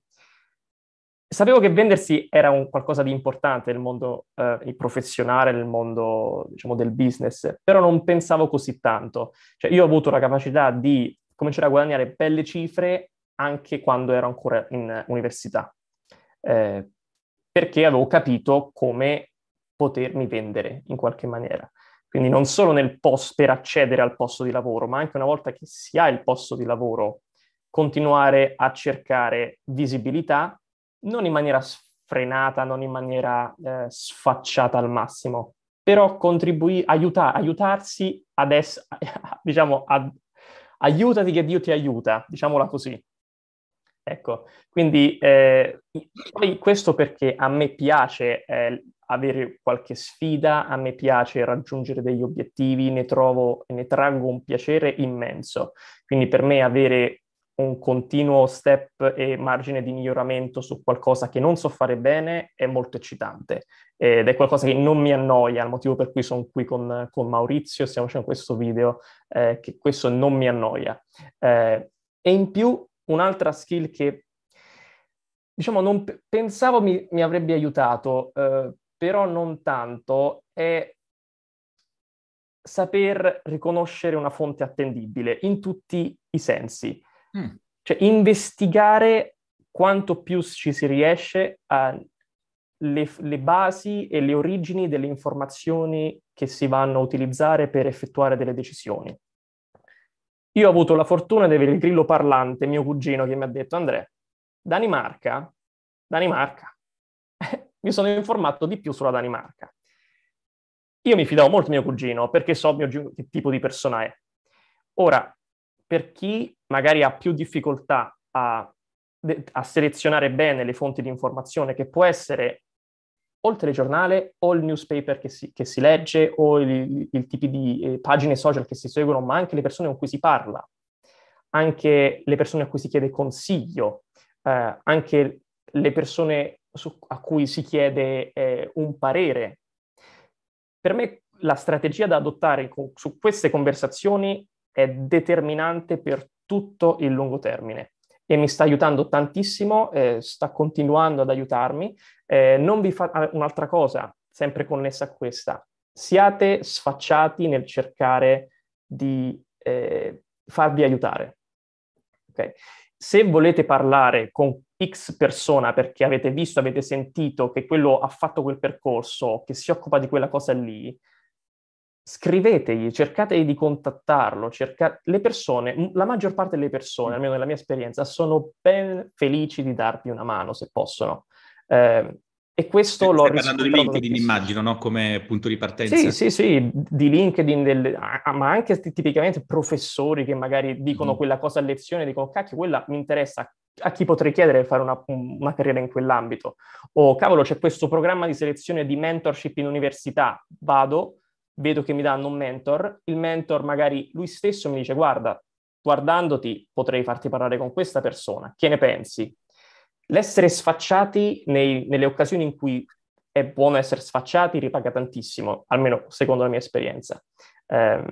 sapevo che vendersi era un qualcosa di importante nel mondo eh, professionale, nel mondo diciamo, del business, però non pensavo così tanto. Cioè, io ho avuto la capacità di cominciare a guadagnare belle cifre anche quando ero ancora in università, eh, perché avevo capito come potermi vendere in qualche maniera. Quindi non solo post, per accedere al posto di lavoro, ma anche una volta che si ha il posto di lavoro, continuare a cercare visibilità non in maniera sfrenata, non in maniera eh, sfacciata al massimo, però contribuire, aiuta, aiutarsi essere, diciamo, ad, aiutati che Dio ti aiuta, diciamola così. Ecco, quindi eh, poi questo perché a me piace eh, avere qualche sfida, a me piace raggiungere degli obiettivi, ne trovo, ne traggo un piacere immenso. Quindi per me avere un continuo step e margine di miglioramento su qualcosa che non so fare bene è molto eccitante ed è qualcosa che non mi annoia, il motivo per cui sono qui con, con Maurizio, stiamo facendo questo video, eh, che questo non mi annoia. Eh, e in più un'altra skill che, diciamo, non p- pensavo mi, mi, avrebbe aiutato, eh, però non tanto, è saper riconoscere una fonte attendibile in tutti i sensi. Mm. Cioè investigare quanto più ci si riesce alle le basi e le origini delle informazioni che si vanno a utilizzare per effettuare delle decisioni. Io ho avuto la fortuna di avere il grillo parlante, mio cugino, che mi ha detto, Andrea, Danimarca, Danimarca, mi sono informato di più sulla Danimarca. Io mi fidavo molto di mio cugino perché so mio, che tipo di persona è. Ora, per chi magari ha più difficoltà a, a selezionare bene le fonti di informazione, che può essere o il telegiornale o il newspaper che si, che si legge o il, il tipo di eh, pagine social che si seguono, ma anche le persone con cui si parla, anche le persone a cui si chiede consiglio, eh, anche le persone su, a cui si chiede eh, un parere. Per me la strategia da adottare con, su queste conversazioni è determinante per tutto il lungo termine e mi sta aiutando tantissimo, eh, sta continuando ad aiutarmi. Eh, non vi fa ah, un'altra cosa, sempre connessa a questa. Siate sfacciati nel cercare di eh, farvi aiutare. Okay? Se volete parlare con X persona perché avete visto, avete sentito che quello ha fatto quel percorso, che si occupa di quella cosa lì, scrivetegli, cercate di contattarlo, cerca... le persone, la maggior parte delle persone, mm. almeno nella mia esperienza, sono ben felici di darvi una mano se possono. Eh, e questo Stai l'ho parlando di LinkedIn, immagino, no? come punto di partenza. Sì, sì, sì, di LinkedIn, del... ma anche tipicamente professori che magari dicono mm. quella cosa a lezione, dicono cacchio, quella mi interessa, a chi potrei chiedere di fare una, una, carriera in quell'ambito? O cavolo, c'è questo programma di selezione di mentorship in università, vado, vedo che mi danno un mentor, il mentor magari lui stesso mi dice guarda, guardandoti potrei farti parlare con questa persona, che ne pensi? L'essere sfacciati nei, nelle occasioni in cui è buono essere sfacciati ripaga tantissimo, almeno secondo la mia esperienza. Eh,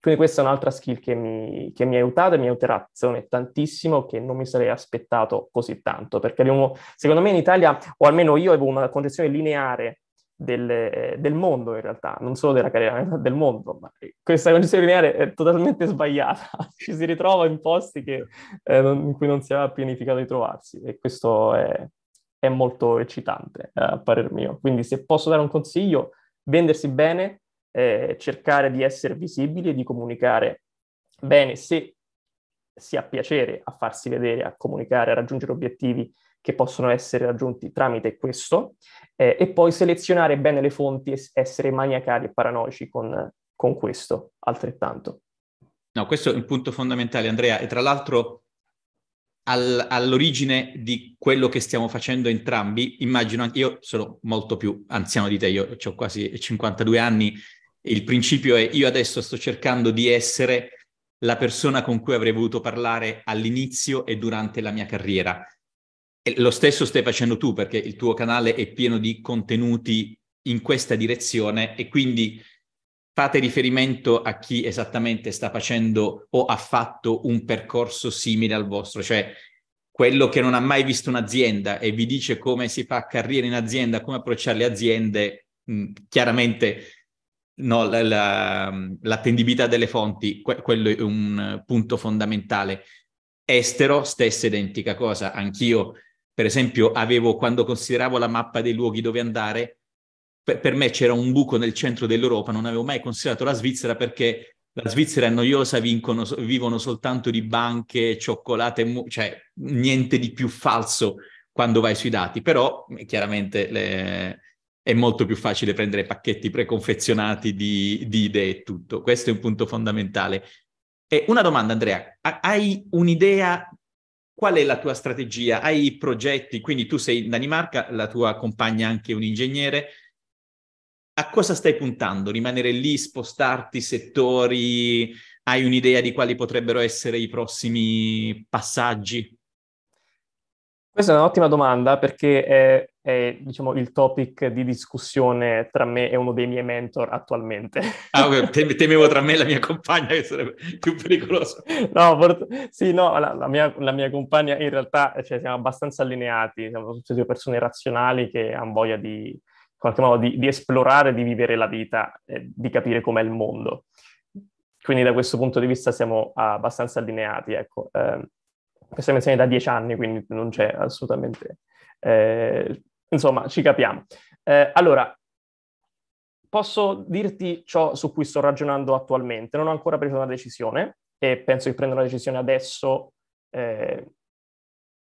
quindi questa è un'altra skill che mi, che mi ha aiutato e mi aiuterà me, tantissimo, che non mi sarei aspettato così tanto, perché secondo me in Italia, o almeno io avevo una concezione lineare del, eh, del, mondo in realtà, non solo della carriera, ma del mondo. Ma eh, questa concezione lineare è totalmente sbagliata, ci si ritrova in posti che, eh, non, in cui non si aveva pianificato di trovarsi e questo è, è molto eccitante eh, a parer mio. Quindi se posso dare un consiglio, vendersi bene, eh, cercare di essere visibili e di comunicare bene se si ha piacere a farsi vedere, a comunicare, a raggiungere obiettivi che possono essere raggiunti tramite questo eh, e poi selezionare bene le fonti e essere maniacali e paranoici con, con questo altrettanto. No, questo è un punto fondamentale Andrea e tra l'altro all'origine di quello che stiamo facendo entrambi, immagino, io sono molto più anziano di te, io ho quasi 52 anni, il principio è io adesso sto cercando di essere la persona con cui avrei voluto parlare all'inizio e durante la mia carriera. E lo stesso stai facendo tu perché il tuo canale è pieno di contenuti in questa direzione e quindi fate riferimento a chi esattamente sta facendo o ha fatto un percorso simile al vostro, cioè quello che non ha mai visto un'azienda e vi dice come si fa a carriera in azienda, come approcciare le aziende, mm, chiaramente no, la, la, l'attendibilità delle fonti, que- quello è un punto fondamentale. Estero, stessa identica cosa, anch'io per esempio, avevo, quando consideravo la mappa dei luoghi dove andare, per, per me c'era un buco nel centro dell'Europa, non avevo mai considerato la Svizzera perché la Svizzera è noiosa, vincono, vivono soltanto di banche, cioccolate, cioè niente di più falso quando vai sui dati, però eh, chiaramente le, è molto più facile prendere pacchetti preconfezionati di, di, idee e tutto. Questo è un punto fondamentale. E una domanda, Andrea, hai un'idea Qual è la tua strategia? Hai progetti? Quindi tu sei in Danimarca, la tua compagna è anche un ingegnere. A cosa stai puntando? Rimanere lì, spostarti, settori? Hai un'idea di quali potrebbero essere i prossimi passaggi? Questa è un'ottima domanda perché è, è diciamo, il topic di discussione tra me e uno dei miei mentor attualmente. Ah, okay. Tem- temevo tra me e la mia compagna che sarebbe più pericoloso. No, for- sì, no, la, la, mia, la, mia, compagna in realtà cioè, siamo abbastanza allineati, siamo tutte due persone razionali che hanno voglia di, in qualche modo, di, di esplorare, di vivere la vita, eh, di capire com'è il mondo. Quindi da questo punto di vista siamo abbastanza allineati, ecco. Eh, questa invenzione da dieci anni, quindi non c'è assolutamente... Eh, insomma, ci capiamo. Eh, allora, posso dirti ciò su cui sto ragionando attualmente. Non ho ancora preso una decisione e penso che prendere una decisione adesso eh,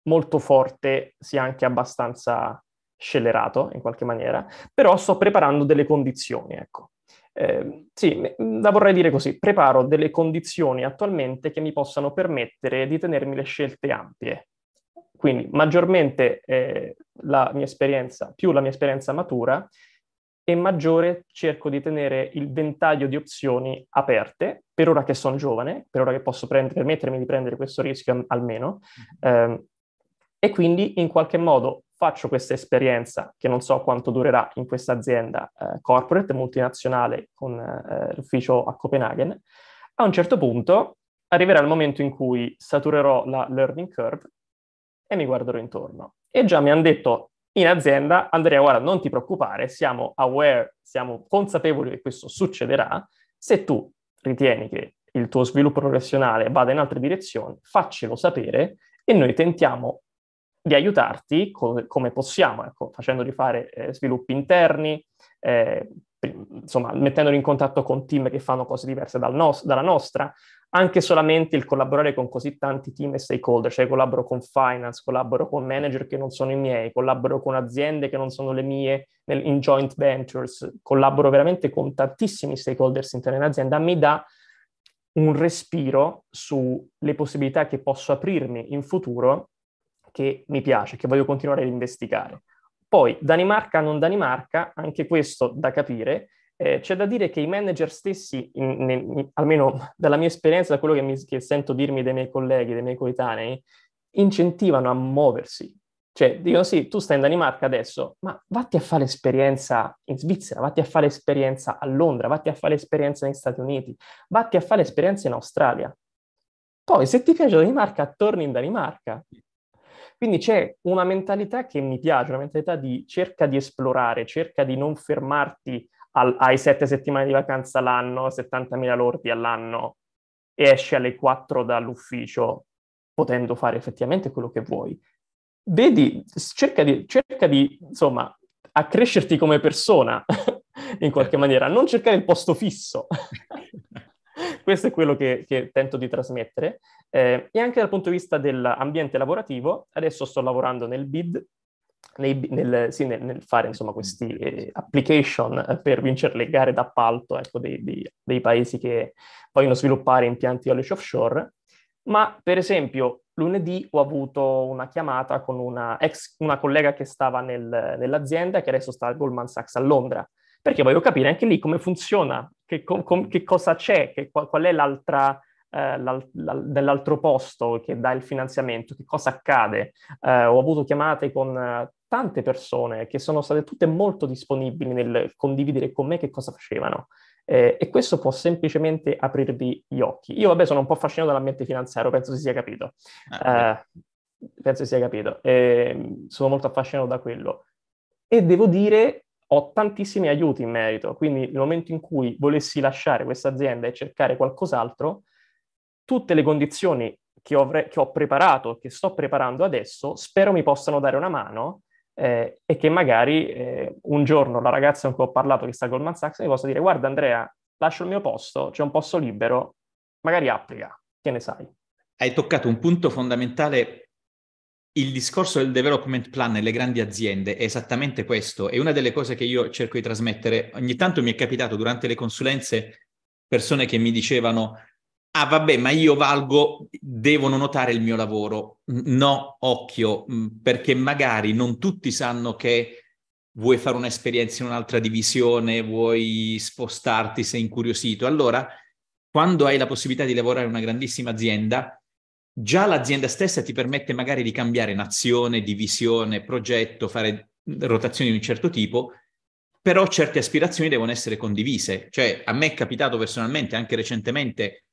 molto forte sia anche abbastanza scellerato in qualche maniera, però sto preparando delle condizioni, ecco. Eh, sì, la vorrei dire così, preparo delle condizioni attualmente che mi possano permettere di tenermi le scelte ampie. Quindi maggiormente eh, la mia esperienza, più la mia esperienza matura, e maggiore cerco di tenere il ventaglio di opzioni aperte, per ora che sono giovane, per ora che posso prendere, permettermi di prendere questo rischio almeno, eh, e quindi in qualche modo faccio questa esperienza che non so quanto durerà in questa azienda eh, corporate multinazionale con eh, l'ufficio a Copenaghen, a un certo punto arriverà il momento in cui saturerò la learning curve e mi guarderò intorno. E già mi hanno detto in azienda, Andrea, guarda, non ti preoccupare, siamo aware, siamo consapevoli che questo succederà. Se tu ritieni che il tuo sviluppo professionale vada in altre direzioni, faccelo sapere e noi tentiamo di aiutarti co- come possiamo, ecco, facendogli fare eh, sviluppi interni, eh, insomma, mettendoli in contatto con team che fanno cose diverse dal nos- dalla nostra, anche solamente il collaborare con così tanti team e stakeholder, cioè collaboro con finance, collaboro con manager che non sono i miei, collaboro con aziende che non sono le mie nel, in joint ventures, collaboro veramente con tantissimi stakeholders interni azienda, mi dà un respiro sulle possibilità che posso aprirmi in futuro che mi piace, che voglio continuare ad investigare. Poi Danimarca, non Danimarca, anche questo da capire. Eh, c'è da dire che i manager stessi, in, in, almeno dalla mia esperienza, da quello che, mi, che sento dirmi dai miei colleghi, dai miei coetanei, incentivano a muoversi. Cioè, dicono sì, tu stai in Danimarca adesso, ma vatti a fare esperienza in Svizzera, vatti a fare esperienza a Londra, vatti a fare esperienza negli Stati Uniti, vatti a fare esperienza in Australia. Poi, se ti piace la Danimarca, torni in Danimarca. Quindi c'è una mentalità che mi piace, una mentalità di cerca di esplorare, cerca di non fermarti al, hai sette settimane di vacanza all'anno, 70.000 lordi all'anno e esci alle 4 dall'ufficio potendo fare effettivamente quello che vuoi. Vedi, cerca di, cerca di insomma, accrescerti come persona in qualche eh. maniera, non cercare il posto fisso. Questo è quello che, che tento di trasmettere. Eh, e anche dal punto di vista dell'ambiente lavorativo, adesso sto lavorando nel BID, nei, nel, sì, nel, nel, fare insomma questi eh, application eh, per vincere le gare d'appalto ecco, dei, dei, dei paesi che vogliono sviluppare impianti eolici offshore. Ma per esempio lunedì ho avuto una chiamata con una, ex, una collega che stava nel, nell'azienda che adesso sta a Goldman Sachs a Londra perché voglio capire anche lì come funziona, che, com, che cosa c'è, che, qual, qual, è l'altra, eh, l'al, l'al, dell'altro posto che dà il finanziamento, che cosa accade. Eh, ho avuto chiamate con eh, tante persone che sono state tutte molto disponibili nel condividere con me che cosa facevano. Eh, e questo può semplicemente aprirvi gli occhi. Io, vabbè, sono un po' affascinato dall'ambiente finanziario, penso si sia capito. Ah, eh, penso si sia capito. Eh, sono molto affascinato da quello. E devo dire ho tantissimi aiuti in merito, quindi nel momento in cui volessi lasciare questa azienda e cercare qualcos'altro, tutte le condizioni che ho, che ho preparato, che sto preparando adesso, spero mi possano dare una mano eh, e che magari eh, un giorno la ragazza con cui ho parlato che sta a Goldman Sachs mi possa dire guarda Andrea, lascio il mio posto, c'è un posto libero, magari applica, che ne sai. Hai toccato un punto fondamentale il discorso del development plan nelle grandi aziende è esattamente questo. È una delle cose che io cerco di trasmettere. Ogni tanto mi è capitato durante le consulenze persone che mi dicevano Ah, vabbè, ma io valgo, devono notare il mio lavoro. No, occhio, mm, perché magari non tutti sanno che vuoi fare un'esperienza in un'altra divisione, vuoi spostarti, sei incuriosito. Allora, quando hai la possibilità di lavorare in una grandissima azienda, già l'azienda stessa ti permette magari di cambiare nazione, divisione, progetto, fare rotazioni di un certo tipo, però certe aspirazioni devono essere condivise. Cioè, a me è capitato personalmente, anche recentemente,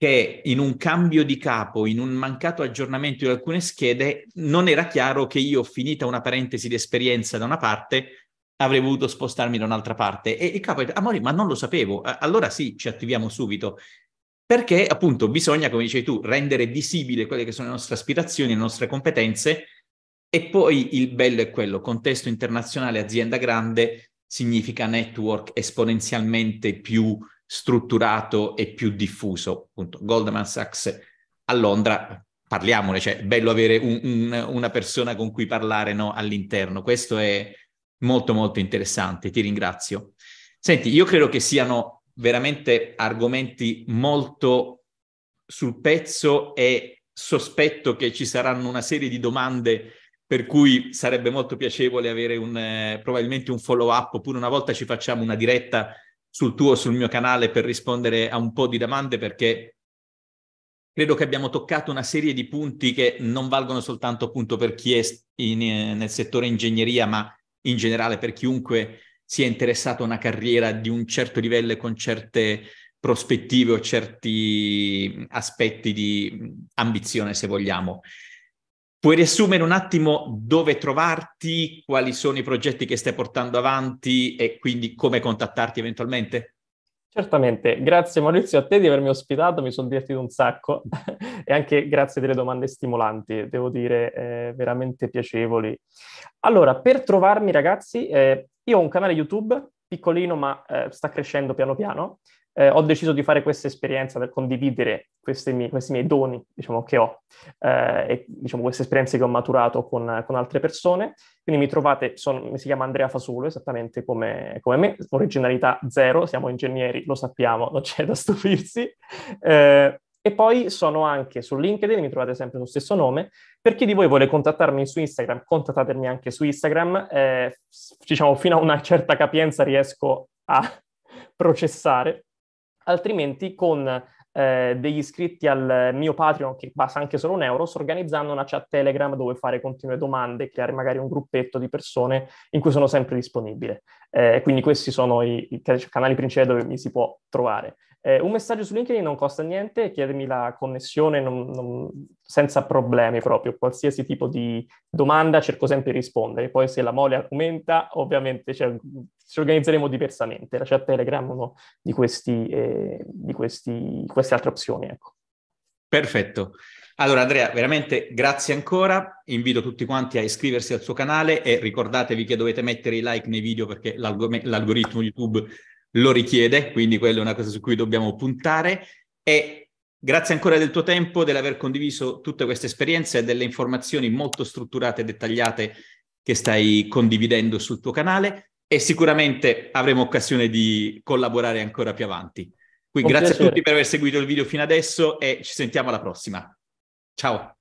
che in un cambio di capo, in un mancato aggiornamento di alcune schede, non era chiaro che io, finita una parentesi di esperienza da una parte, avrei voluto spostarmi da un'altra parte. E il capo ha detto, amore, ma non lo sapevo. Allora sì, ci attiviamo subito perché appunto bisogna, come dicevi tu, rendere visibile quelle che sono le nostre aspirazioni, le nostre competenze e poi il bello è quello, contesto internazionale, azienda grande, significa network esponenzialmente più strutturato e più diffuso. Appunto, Goldman Sachs a Londra, parliamone, cioè è bello avere un, un, una persona con cui parlare no, all'interno, questo è molto molto interessante, ti ringrazio. Senti, io credo che siano veramente argomenti molto sul pezzo e sospetto che ci saranno una serie di domande per cui sarebbe molto piacevole avere un, eh, probabilmente un follow up oppure una volta ci facciamo una diretta sul tuo, o sul mio canale per rispondere a un po' di domande perché credo che abbiamo toccato una serie di punti che non valgono soltanto appunto per chi è in, eh, nel settore ingegneria ma in generale per chiunque sia interessato a una carriera di un certo livello e con certe prospettive o certi aspetti di ambizione, se vogliamo. Puoi riassumere un attimo dove trovarti, quali sono i progetti che stai portando avanti e quindi come contattarti eventualmente? Certamente, grazie Maurizio a te di avermi ospitato, mi sono divertito un sacco e anche grazie delle domande stimolanti, devo dire eh, veramente piacevoli. Allora, per trovarmi ragazzi, eh, io ho un canale YouTube piccolino ma eh, sta crescendo piano piano, eh, ho deciso di fare questa esperienza, per condividere questi, mie, questi miei doni diciamo, che ho eh, e diciamo, queste esperienze che ho maturato con, con altre persone quindi mi trovate, sono, mi si chiama Andrea Fasulo, esattamente come, come, me, originalità zero, siamo ingegneri, lo sappiamo, non c'è da stupirsi. Eh, e poi sono anche su LinkedIn, mi trovate sempre lo stesso nome. Per chi di voi vuole contattarmi su Instagram, contattatemi anche su Instagram. Eh, diciamo, fino a una certa capienza riesco a processare. Altrimenti con eh, degli iscritti al mio Patreon, che basta anche solo un euro, sto organizzando una chat Telegram dove fare continue domande, creare magari un gruppetto di persone in cui sono sempre disponibile. Eh, quindi questi sono i, i canali principali dove mi si può trovare. Eh, un messaggio su LinkedIn non costa niente, chiedermi la connessione non, non, senza problemi proprio, qualsiasi tipo di domanda cerco sempre di rispondere, poi se la mole aumenta ovviamente cioè, ci organizzeremo diversamente, la chat Telegram è una di, questi, eh, di questi, queste altre opzioni. Ecco. Perfetto. Allora Andrea, veramente grazie ancora, invito tutti quanti a iscriversi al suo canale e ricordatevi che dovete mettere i like nei video perché l'algoritmo YouTube lo richiede, quindi quella è una cosa su cui dobbiamo puntare. E grazie ancora del tuo tempo, dell'aver condiviso tutte queste esperienze e delle informazioni molto strutturate e dettagliate che stai condividendo sul tuo canale e sicuramente avremo occasione di collaborare ancora più avanti. Quindi Un grazie piacere. a tutti per aver seguito il video fino adesso e ci sentiamo alla prossima. Ciao!